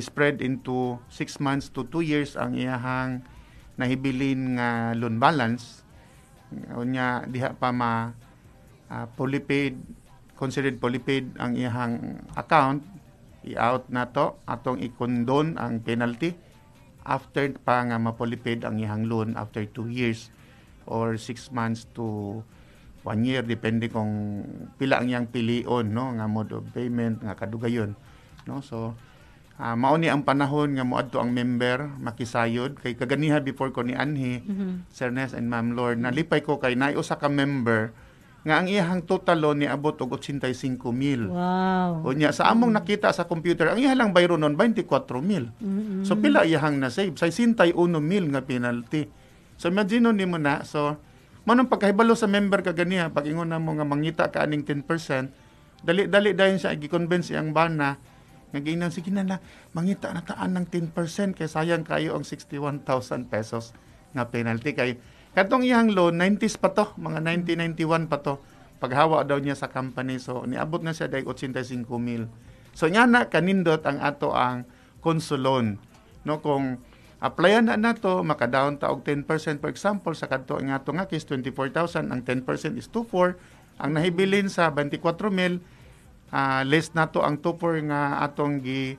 spread into 6 months to 2 years ang iyahang nahibilin nga loan balance unya diha pa ma uh, ah, fully paid considered fully ang iyahang account i-out na to atong i ang penalty after pa nga mapulipid ang ihang loan after 2 years or 6 months to 1 year depende kung pila ang iyang pilion no nga mode of payment nga kadugayon no so uh, mao ang panahon nga moadto ang member makisayod kay kaganiha before ko ni anhi mm-hmm. Sir and Ma'am Lord nalipay ko kay naay usa ka member nga ang iyang loan ni abot og 85,000. Wow. Unya sa among mm. nakita sa computer ang iyang bayro noon 24,000. Mm-hmm. So pila iyang na save 61,000 nga penalty. So imagine nun, ni mo na so manong pagkahibalo sa member ka ganiya pag ingon na mo nga mangita ka aning 10% dali-dali dayon siya gi-convince ang bana nga giingnan sige na na mangita na taan ng 10% kay sayang kayo ang 61,000 pesos na penalty kay Katong iyang loan, 90s pa to, mga 1991 pa to. Paghawa daw niya sa company, so niabot na siya dahil 85 mil. So nga na, kanindot ang ato ang konsulon. No, kung applyan na nato, makadown ta og 10% for example, sa kadto ang ato nga case 24,000, ang 10% is 24, ang nahibilin sa 24 mil, uh, less nato ang 24 nga atong gi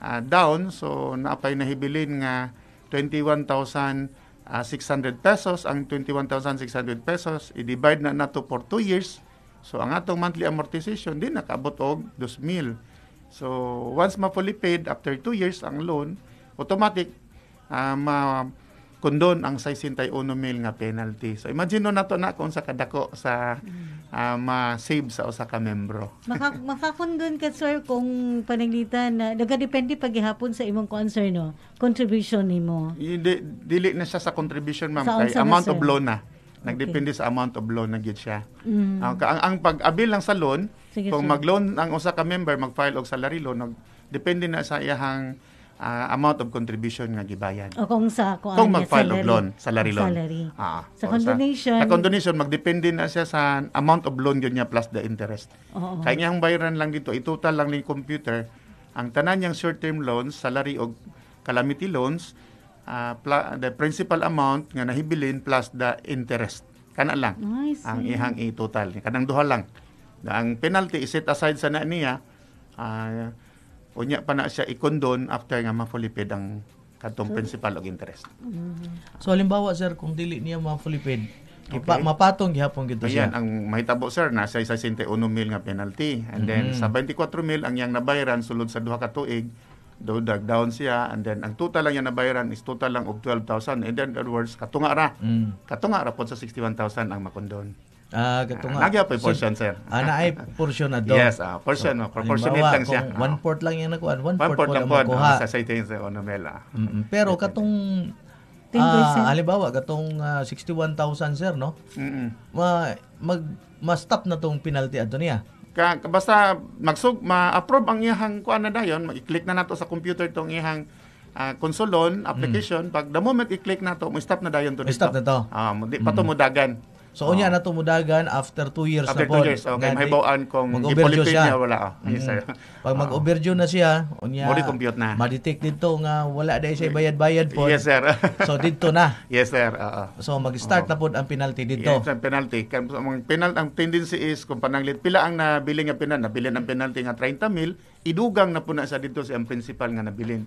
uh, down, so naapay nahibilin nga 21,000 uh, ah, 600 pesos, ang 21,600 pesos, i-divide na nato for 2 years. So, ang atong monthly amortization, din nakabot og 2,000. So, once ma-fully paid, after 2 years ang loan, automatic, uh, ah, ma kondon ang 61 nga penalty. So imagine no nato na kung sa kadako sa mm uh, ma-save sa usa ka membro. Maka, makakundon ka sir kung panaglitan na nagadepende pagihapon sa imong concern no contribution nimo. Dili, dili na siya sa contribution ma'am sa kay amount na, of loan na. Nagdepende okay. sa amount of loan na gid siya. Mm. Uh, ang, ang pag-abil lang sa loan Sige, kung sir. mag-loan ang usa ka member mag-file og salary loan depende na sa iyang uh, amount of contribution nga gibayad. O kung sa kung, kung ano mag-file salary, of loan, salary loan. Salary. Ah, ah. sa condonation. Sa, sa condonation, magdepende na siya sa amount of loan yun niya plus the interest. Oo. Kaya niyang bayaran lang dito, itutal lang ni computer, ang tanan niyang short-term loans, salary o calamity loans, uh, pla- the principal amount nga nahibilin plus the interest. Kana lang. Ay, ang ihang i-total. Kanang duha lang. Ang penalty is set aside sa na niya, uh, Unya pa na siya ikondon after nga mafulipid ang katong sure. principal og interest. Mm-hmm. So halimbawa sir kung dili niya mafulipid okay. ipa mapatong gihapon gid siya. Ayan ang mahitabo sir nasa 61 mil nga penalty and mm-hmm. then sa 24 mil ang iyang nabayaran sulod sa duha ka tuig do dag down siya and then ang total lang yan nabayaran is total lang of 12,000 and then other words katunga ra mm. katunga ra pod sa 61,000 ang makondon Ah, uh, nga. Nagya pa portion, sir. Ah, na ay portion na do. Yes, ah, portion, no. Ah, Proportionate lang siya. Kung one port lang yung nakuha, one, one port, lang makuha. Sa site sa sa economela. Mm-hmm. Pero katong Ah, halimbawa katong uh, ah, 61,000 sir no. Mm-hmm. Ma mag ma-stop na tong penalty adto niya. Ka, basta magsug ma-approve ang iyang kuan na dayon, i-click na nato sa computer tong iyang uh, konsolon application mm. pag the moment i-click na to, mo stop na dayon to dito. Stop na to. Ah, uh, mo, mm. pato So, unya ah. oh. na tumudagan after 2 years after na po. After 2 years, okay. may Mahibawaan kung gipolitik niya, wala. Oh. Yes, mm. Pag ah. mag-overdue na siya, unya, Muli compute na. Madetect dito nga wala dahil siya bayad-bayad po. Yes, sir. so, dito na. Yes, sir. Uh, uh. So, mag-start oh. na po ang penalty dito. Yes, ang penalty. Ang, penal, ang tendency is, kung pananglit, pila ang nabili nga penal, nabili ng penalty nga 30 mil, idugang na po na sa dito si ang principal nga nabilin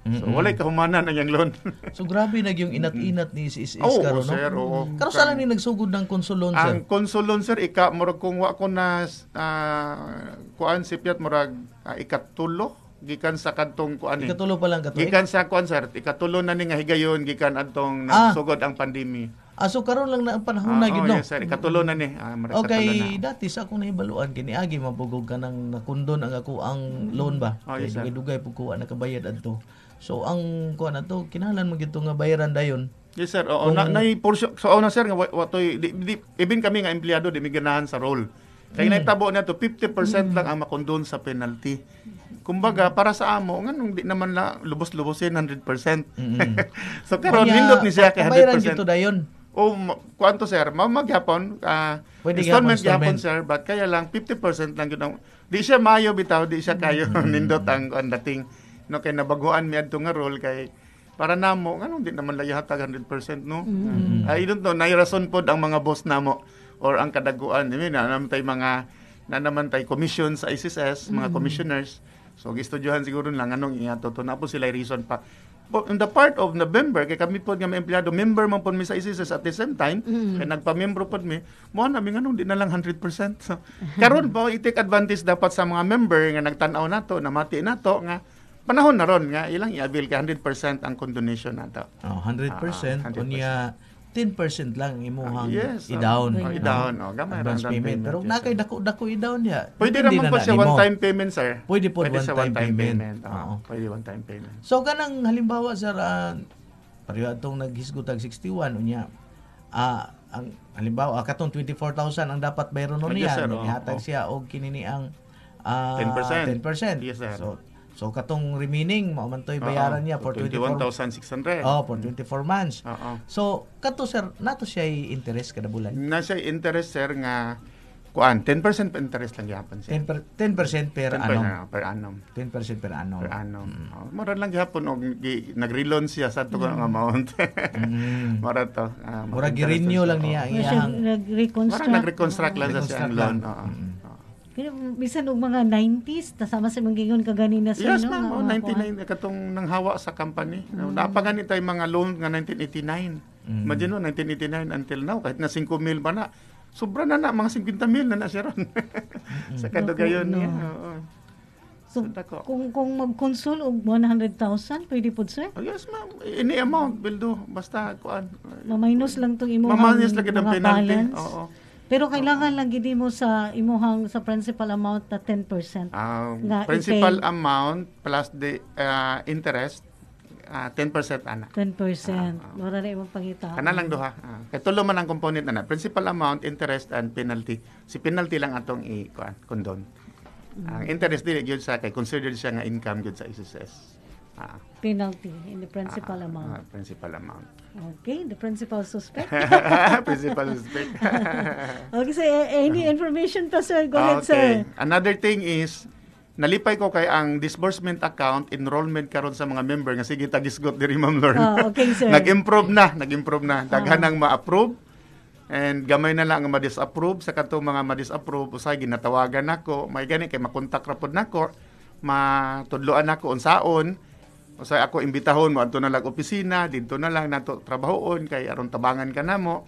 Mm-hmm. So walay kahumanan ang yang loan. so grabe nag yung inat-inat ni si Isis oh, No? Sir, oo. Mm-hmm. sala ni nagsugod ng konsulon sir. Ang konsulon sir ika murag kung wa ko na uh, kuan sipiat murag uh, ikatulo gikan sa kantong kuan. Ikatulo pa lang katuig. Gikan sa kuan sir, ikatulo na ni nga higayon gikan adtong ah. nagsugod ang pandemi. Ah, so karon lang na ang panahon ah, na gid oh, no. Oh, yes, sir. Ikatulo na ni. Ah, okay, na. dati sa akong nahibaluan kini agi mabugog ka nang nakundon ang ako ang loan ba. Oh, yes, Kaya dugay-dugay pud ko nakabayad adto. So ang ko na to, kinahanglan mo gito nga bayaran dayon. Yes sir. Oo, Kung, na, na portion so una sir nga watoy di, even kami nga empleyado di miganahan sa role. Kay mm. naitabo na to 50% mm. lang ang makondon sa penalty. Kumbaga para sa amo nganong di naman la lubos-lubosin 100%. Mm-hmm. so karon nindot ni siya kay 100%. Bayaran gito dayon. O kwanto sir, ma- mamagyapon uh, ah, Pwede installment Japon, sir, but kaya lang 50% lang gyud Di siya mayo bitaw, di siya kayo mm-hmm. nindot ang, ang dating no kay nabaguan mi adto nga role kay para namo ngano di naman lagi hatag 100% no mm-hmm. I don't know nay rason pod ang mga boss namo or ang kadaguan I mean, na naman tay mga na naman tay commission sa ICSS mm-hmm. mga commissioners so gistudyohan siguro lang anong ingato to na po sila reason pa But on the part of November kay kami pod nga mga empleyado member man pod mi sa ICSS at the same time mm-hmm. kay nagpamembro pod mi mo na mi nganong di na lang 100% so, karon pa i-take advantage dapat sa mga member nga nagtanaw nato namati nato nga panahon na ron nga ilang i-avail kay 100% ang condonation nato. Oh, 100%, uh, 100%. unya 10% lang imuhang uh, yes, ah. i-down. Uh, i-down, no? oh, gamay advance payment. payment. Pero yes, nakay dako dako i-down ya. Pwede naman na po na siya one-time payment, sir. Pwede po one-time, payment. payment. Oh, Oo, oh, pwede one-time payment. So ganang halimbawa sir, uh, pareho atong naghisgutag 61 unya. Ah, uh, ang halimbawa ah, katong 24,000 ang dapat bayron no niya. Yes, sir, oh, oh. siya og kinini ang uh, 10%. 10%. Yes, sir. So So katong remaining mao man toy bayaran niya for 21,600. Oh, for 24 months. Uh-oh. So kato sir, nato siya interest kada bulan. Na siya interest sir nga kuan 10% interest lang gihapon siya. 10%, per, 10% per 10 annum. Per annum. 10% per annum. Per annum. Mm. Oh, lang gihapon og gi, nag-reloan siya sa to mm. nga amount. mm. Mura to. Uh, mura gi-renew lang niya. Oh. Nag-reconstruct. Mura nag-reconstruct lang sa siyang loan. Oo. Mm. Bisan og mga 90s, nasama sa mga gingon ka ganina sa yes, no? ma'am. Oh, 99 na eh, katong nanghawa sa company. Mm. Napaganit tayo mga loan nga 1989. Mm. Imagine no, 1989 until now, kahit na 5 mil ba na. Sobra na na, mga 50 mil na na siya ron. Mm. sa kadugayon no, no. niya. Oo. Oh, oh. So, Sandako. kung kung mag-console og 100,000, pwede po, sir? Oh, yes, ma'am. Any amount, will do Basta, kuan. Ma-minus lang tong imong Maminus lang ang penalty. Oo. Oh, oh. Pero kailangan lang gid mo sa imuhang sa principal amount na 10%. Uh, um, nga principal ipay. amount plus the uh, interest uh, 10% ana. 10%. Ah, ah. Wala na imong pangita. Kana lang duha. Uh, kay tulo man ang component ana. Principal amount, interest and penalty. Si penalty lang atong i kuan condone. Mm. Ang interest dili gyud sa kay considered siya nga income gyud sa SSS. Uh, penalty in the principal uh, amount. Uh, principal amount. Okay, the principal suspect. principal suspect. okay, so eh, eh, any uh-huh. information pa, sir? Go ahead, okay. sir. Another thing is, nalipay ko kay ang disbursement account, enrollment karon sa mga member nga sige tagisgot diri Ma'am Lorne. Oh, okay, sir. nag-improve na, nag-improve na. Ah. Daghan ang ma-approve and gamay na lang ang ma-disapprove sa kadto mga ma-disapprove usay ginatawagan nako, may gani kay makontak ra pod nako, matudloan nako unsaon o sa ako imbitahon mo adto na lang opisina, didto na lang nato trabahoon kay aron tabangan ka namo.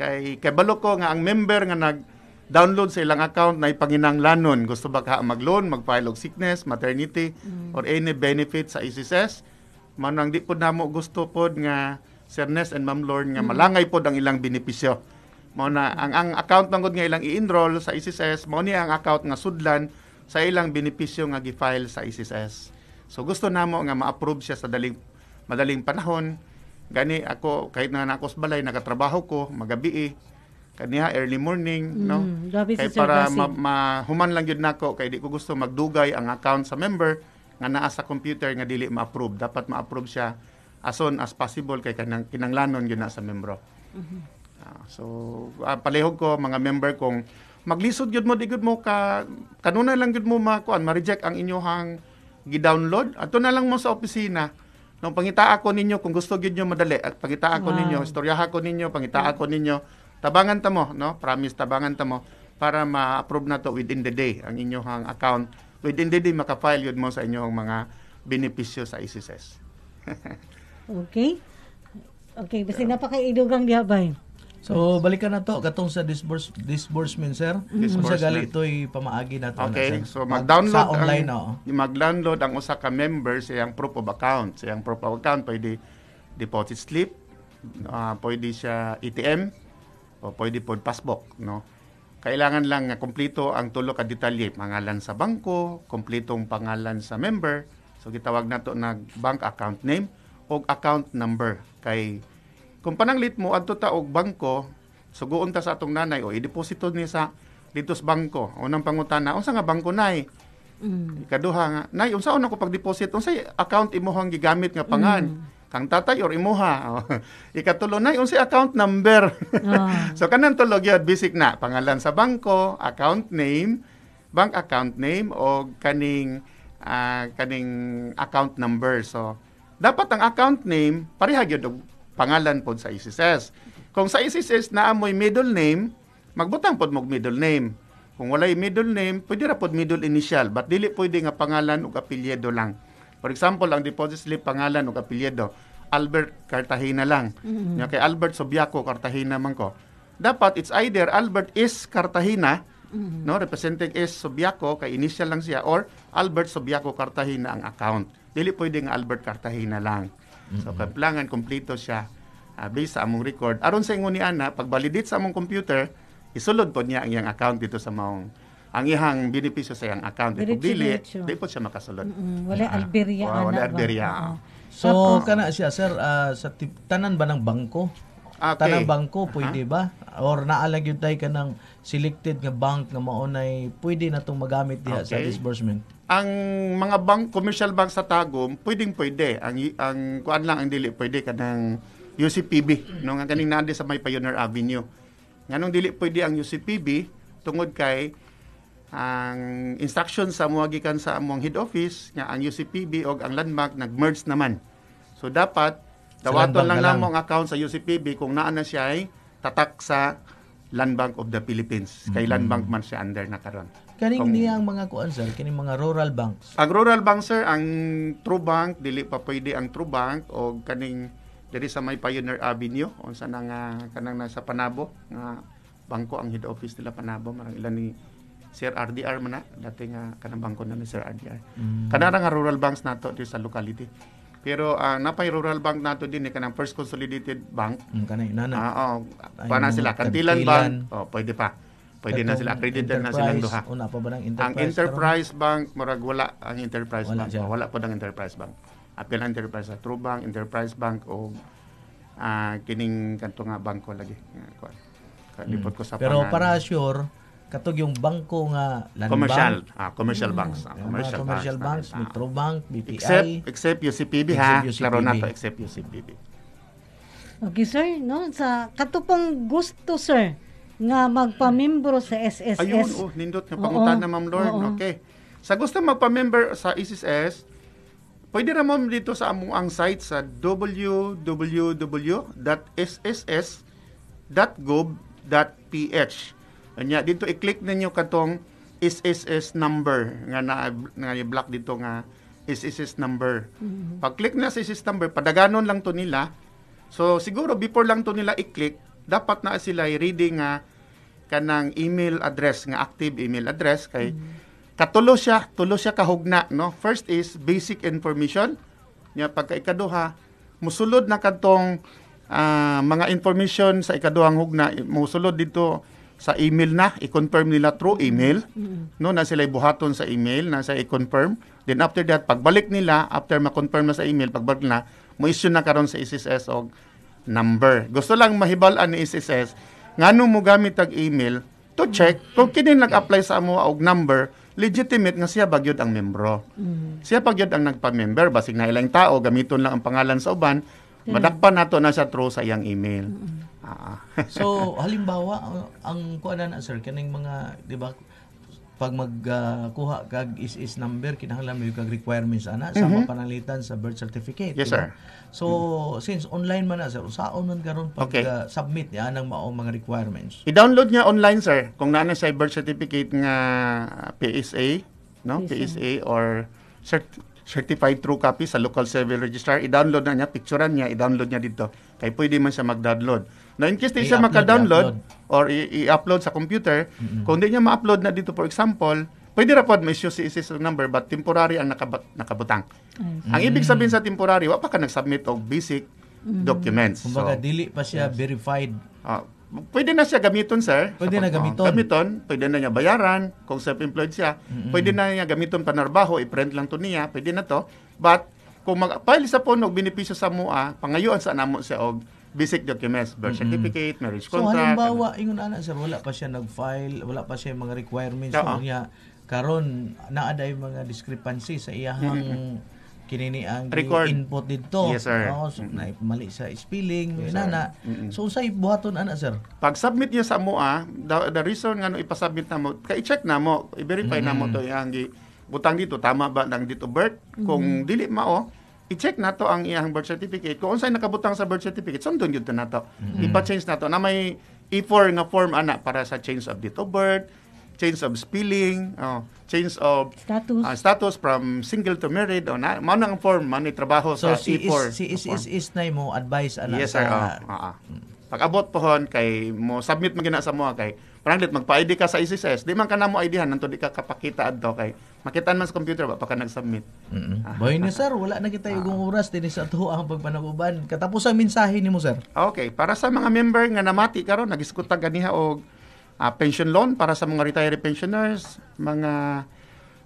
Kay kay balo ko nga ang member nga nag download sa ilang account na ipanginanglanon gusto ba ka mag-loan, mag-file og sickness, maternity mm. or any benefit sa SSS manang di pod namo gusto pod nga Sir Ness and Ma'am Lord nga mm. malangay pod ang ilang benepisyo. Mao na ang ang account nangod nga ilang i-enroll sa SSS mao ni ang account nga sudlan sa ilang benepisyo nga gi-file sa SSS. So gusto namo nga ma-approve siya sa daling madaling panahon. Gani ako kahit na nakos balay nakatrabaho ko magabi eh. kaniya early morning mm, no kay para ma, ma, human lang yun nako kay di ko gusto magdugay ang account sa member nga naa sa computer nga dili ma-approve dapat ma-approve siya as soon as possible kay kanang kinanglanon yun na sa membro mm-hmm. uh, so uh, ah, palihog ko mga member kung maglisod gyud mo di gud mo ka kanunay lang gyud mo makuan ma-reject ang inyohang gi-download ato na lang mo sa opisina no pangitaa ko ninyo kung gusto gid nyo madali at pangitaa ko wow. ninyo istoryaha ko ninyo pangitaa ko ninyo tabangan ta mo no promise tabangan ta mo para ma-approve na to within the day ang inyong account within the day maka-file yun mo sa inyong mga benepisyo sa ICSS okay okay napaka-idugang diha bay So balikan na to katong sa disburse, disbursement sir. Kung sa gali to'y pamaagi nato Okay, na, sir. so mag-download sa online ang, oh. mag-download ang usa ka member sa iyang proof of account. Sa iyang proof of account pwede deposit slip, uh, pwede siya ATM o pwede pod passbook, no? Kailangan lang na kumpleto ang tulo ka detalye, pangalan sa bangko, kumpletong pangalan sa member, so gitawag nato na bank account name o account number kay kung pananglit mo adto ta og bangko, suguon ta sa atong nanay o ideposito ni sa dito sa bangko. Unang pangutana, unsa nga bangko nay? Mm. Ikaduha nga, nay unsa una ko pagdeposit? Unsa account imuhang gigamit nga pangan? Mm kang tatay or imuha. Oh, ikatulo nay yung account number. Ah. So kanang tulog yun, basic na. Pangalan sa bangko, account name, bank account name, o kaning, uh, kaning account number. So dapat ang account name, pareha yun pangalan pod sa ICSS. Kung sa ICSS naamoy middle name, magbutang pod mog middle name. Kung walay middle name, pwede ra pod middle initial, but dili pwede nga pangalan ug apelyido lang. For example, ang deposit slip pangalan ug apelyido, Albert Cartagena lang. Mm-hmm. Nga Albert Sobiaco Cartagena man ko. Dapat it's either Albert is Cartagena, mm-hmm. no, representing is Sobiaco kay initial lang siya or Albert Sobiaco Cartagena ang account. Dili pwede nga Albert Cartagena lang. So kailangan kompleto siya uh, based sa among record. Aron sa ingon ni ana, pagbalidate sa among computer, isulod po niya ang iyang account dito sa maong ang ihang benepisyo sa iyang account dito dili di po siya makasulod mm-hmm. wala yeah. alberya wow, wala alberya oh. so oh. kana siya sir uh, sa tanan ba ng bangko ah, okay. Tanan bangko pwede uh-huh. ba or naalag yun tayo ka ng selected nga bank nga maunay pwede na itong magamit diha okay. sa disbursement? Ang mga bank, commercial bank sa Tagum, pwedeng pwede. Ang, ang kuan lang ang dili pwede kanang UCPB. No, nga kaning nandi sa may Pioneer Avenue. Nganong dili pwede ang UCPB tungod kay ang instruction sa mga gikan sa among head office nga ang UCPB og ang landmark nag-merge naman. So dapat dawaton lang, lang, lang namong account sa UCPB kung naa na siya ay tatak sa Land Bank of the Philippines. Kay mm-hmm. Land Bank man siya under na karon. Kaning Kung, niya ang mga kuan sir, kaning mga rural banks. Ang rural bank sir, ang True Bank dili pa pwede ang True Bank o kaning diri sa may Pioneer Avenue unsa nang nga kanang nasa Panabo nga bangko ang head office nila Panabo marang ilan ni Sir RDR man na dati nga kanang bangko na ni Sir RDR. Mm. Kana nga rural banks nato diri sa locality. Pero uh, ah, napay rural bank nato din eh, kanang first consolidated bank. Mm, kanay nana. Ah, uh, oh, pa na sila kantilan, kantilan bank. Oh, pwede pa. Pwede na sila accredited na silang duha. Una pa ba ng enterprise? Ang enterprise karon? bank murag wala ang enterprise wala bank. Siya. Oh, wala pa dang enterprise bank. Apil enterprise sa True Bank, enterprise bank o uh, kining kanto nga bangko lagi. Kalipot ko sa Pero para sure, katog yung bangko nga Land commercial bank. ah commercial mm. banks ah, commercial, yeah, commercial banks, banks ah. Metro Bank BPI except except UCPB ha except UCPB. klaro na to except UCPB Okay sir no sa katupong gusto sir nga magpamembro sa SSS ayun oh nindot nga pangutan na ma'am Lord oo. okay sa gusto magpamember sa SSS Pwede na mo dito sa among ang site sa www.sss.gov.ph Nya dito i-click ninyo katong SSS number nga na nga i-block dito nga SSS number. Mm-hmm. Pag-click na sa SSS number, padaganon lang to nila. So siguro before lang to nila i-click, dapat na sila i-ready nga kanang email address nga active email address kay mm-hmm. katulo siya, tulo siya kahugna no. First is basic information. Nya pagka ikaduha, musulod na kadtong uh, ah, mga information sa ikaduhang hugna, musulod dito sa email na, i-confirm nila through email, no, na sila buhaton sa email, na sa i-confirm. Then after that, pagbalik nila, after ma-confirm na sa email, pagbalik na, mo issue na karon sa SSS og number. Gusto lang mahibal-an ni SSS, ngano mo gamit ang email to check kung kini nag-apply sa amo og number, legitimate nga siya bagyod ang membro. Mm-hmm. Siya pagyod ang nagpa-member, basig na ilang tao, gamiton lang ang pangalan sa uban, mm. madakpan nato na siya through sa iyang email. so halimbawa ang kuanan na sir kaning mga di ba pag magkuha uh, kag is is number kinahanglan mo kag requirements ana sa mm-hmm. panalitan sa birth certificate. Yes diba? sir. So mm-hmm. since online man na sir, usaon man garon pag okay. uh, submit ya ng mao mga requirements. I-download niya online sir kung naa sa birth certificate nga PSA, no? PSA, PSA or cert- certified true copy sa local civil registrar. I-download na niya, picturean niya, i-download niya dito. Kay pwede man siya mag-download. Now, in case di siya maka-download or i-upload sa computer, mm-hmm. kung di niya ma-upload na dito, for example, pwede rapod may issue si SSL number but temporary ang nakab- nakabutang. Mm-hmm. Ang ibig sabihin sa temporary, wa pa ka nag-submit og basic mm-hmm. documents. Kumbaga, so, dili pa siya yes. verified. Uh, Pwede na siya gamiton, sir. Pwede na gamiton. Gamiton, pwede na niya bayaran kung self-employed siya. Mm-hmm. Pwede na niya gamiton panarbaho, i-print lang to niya, pwede na to. But kung mag-file sa pono benepisyo sa mua, pangayoan sa namo siya og basic documents, birth certificate, mm-hmm. marriage contract. So halimbawa, ano. ingon ana sa wala pa siya nag-file, wala pa siya mga requirements so, niya karon naa day mga discrepancy sa iyahang mm-hmm kinini ang Record. input dito. Yes, sir. Oh, so, mm-hmm. mali sa spelling, yes, nana. Mm-hmm. So unsay buhaton ana sir? Pag submit niya sa mo ah, the, the reason ngano ipasubmit na mo, kay check na mo, i-verify mm-hmm. na mo to yang eh, gi butang dito tama ba nang dito birth kung mm-hmm. dili mao i-check na to ang iyang birth certificate kung unsay nakabutang sa birth certificate sundon gyud to nato mm-hmm. ipa-change na to na may E4 nga form ana para sa change of date of birth change of spelling, oh, change of status, uh, status from single to married o oh, na mao nang form man ni trabaho so, sa si C4. So e si is, is is na mo advice ana yes, sa uh, uh, uh, pag-abot pohon kay mo submit man gina sa mo kay parang magpa-ID ka sa ICSS, di man ka na mo IDhan nanto di ka kapakita adto kay makitaan man sa computer ba pagka nag-submit. Mm-hmm. ni sir, wala na kita yung ah. oras din sa tuho ang pagpanaguban. Katapos ang mensahe nimo sir. Okay, para sa mga member nga namati karon nagiskutag ganiha og uh, pension loan para sa mga retiree pensioners, mga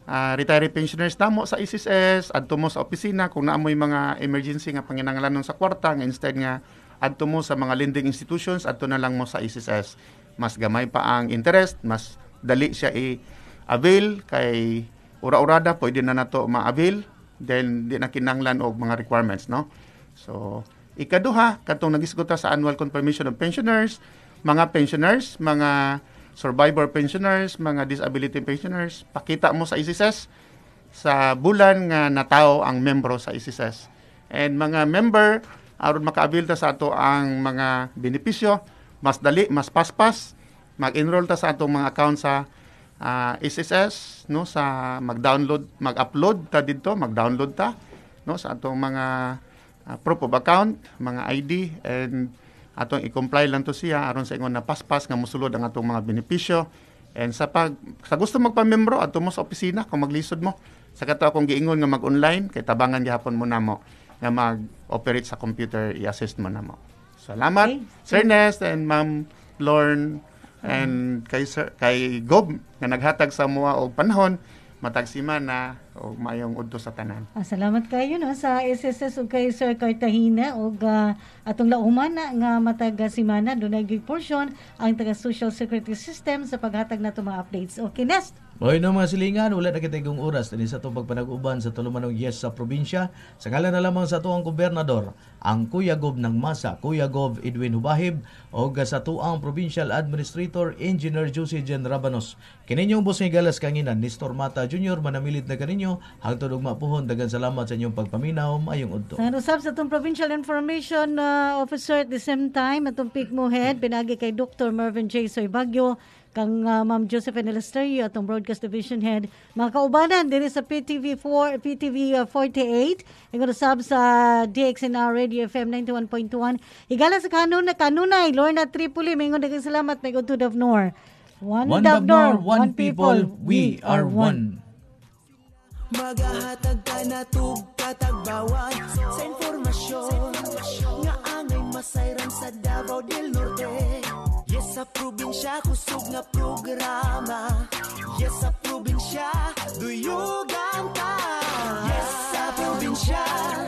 uh, retiree pensioners namo sa SSS, adto mo sa opisina kung naamoy mga emergency nga panginangalanon sa kwarta nga instead nga adto mo sa mga lending institutions, adto na lang mo sa SSS. Mas gamay pa ang interest, mas dali siya i-avail kay ura-urada pwede na nato ma-avail then di na kinanglan og mga requirements no so ikaduha kadtong nagisgot sa annual confirmation of pensioners mga pensioners, mga survivor pensioners, mga disability pensioners, pakita mo sa ICSS sa bulan nga natao ang membro sa ICSS. And mga member, aron makaabil ta sa ato ang mga benepisyo, mas dali, mas paspas, mag-enroll ta sa atong mga account sa uh, ah, SSS no sa mag-download, mag-upload ta didto, mag-download ta no sa atong mga uh, proof of account, mga ID and atong i-comply lang to siya aron sa ingon na paspas nga mosulod ang atong mga benepisyo and sa pag sa gusto magpamembro adto mo sa opisina kung maglisod mo sa kato akong giingon nga mag-online kay tabangan gihapon mo namo nga mag-operate sa computer i-assist mo namo salamat okay. Sir Nest and Ma'am Lorne and kay sir, kay Gob nga naghatag sa mua og panahon matag semana o mayong udto sa tanan. Ah, salamat kayo no sa SSS ug kay Sir Cartagena ug uh, atong lauman na nga matag semana dunay gig portion ang taga Social Security System sa paghatag nato mga updates. Okay, next. O yun mga silingan, wala na kita oras din sa itong pagpanag-uban sa tulumanong yes sa probinsya. Sa ngalan na lamang sa tuang gobernador, ang Kuya Gov ng Masa, Kuya Gov Edwin Hubahib, o sa tuang Provincial Administrator Engineer Jose Jen Rabanos. Kininyong boss ni Galas Kanginan, Nestor Mata Jr. manamilit na kaninyo, hangtod og mapuhon, dagan salamat sa inyong pagpaminaw, mayong udto. Sa usab sa itong Provincial Information uh, Officer at the same time, atong peak mo head, pinagi kay Dr. Mervin J. Soybagyo, kang uh, Ma'am Josephine Elisterio atong Broadcast Division Head. Mga kaubanan, diri sa PTV 4, PTV uh, 48, ang sub sa DXNR Radio FM 91.1. Igala sa kanun na kanunay, Lorna Tripoli, mingon dagang salamat na to Davnor. One, one Davnor, one, one people, we are one. Magahatag ka na tugkatagbawan sa informasyon nga angay masayran sa Davao del Norte. Sa probinsya, kusog na programa Yes, sa probinsya, duyugan ka Yes, sa probinsya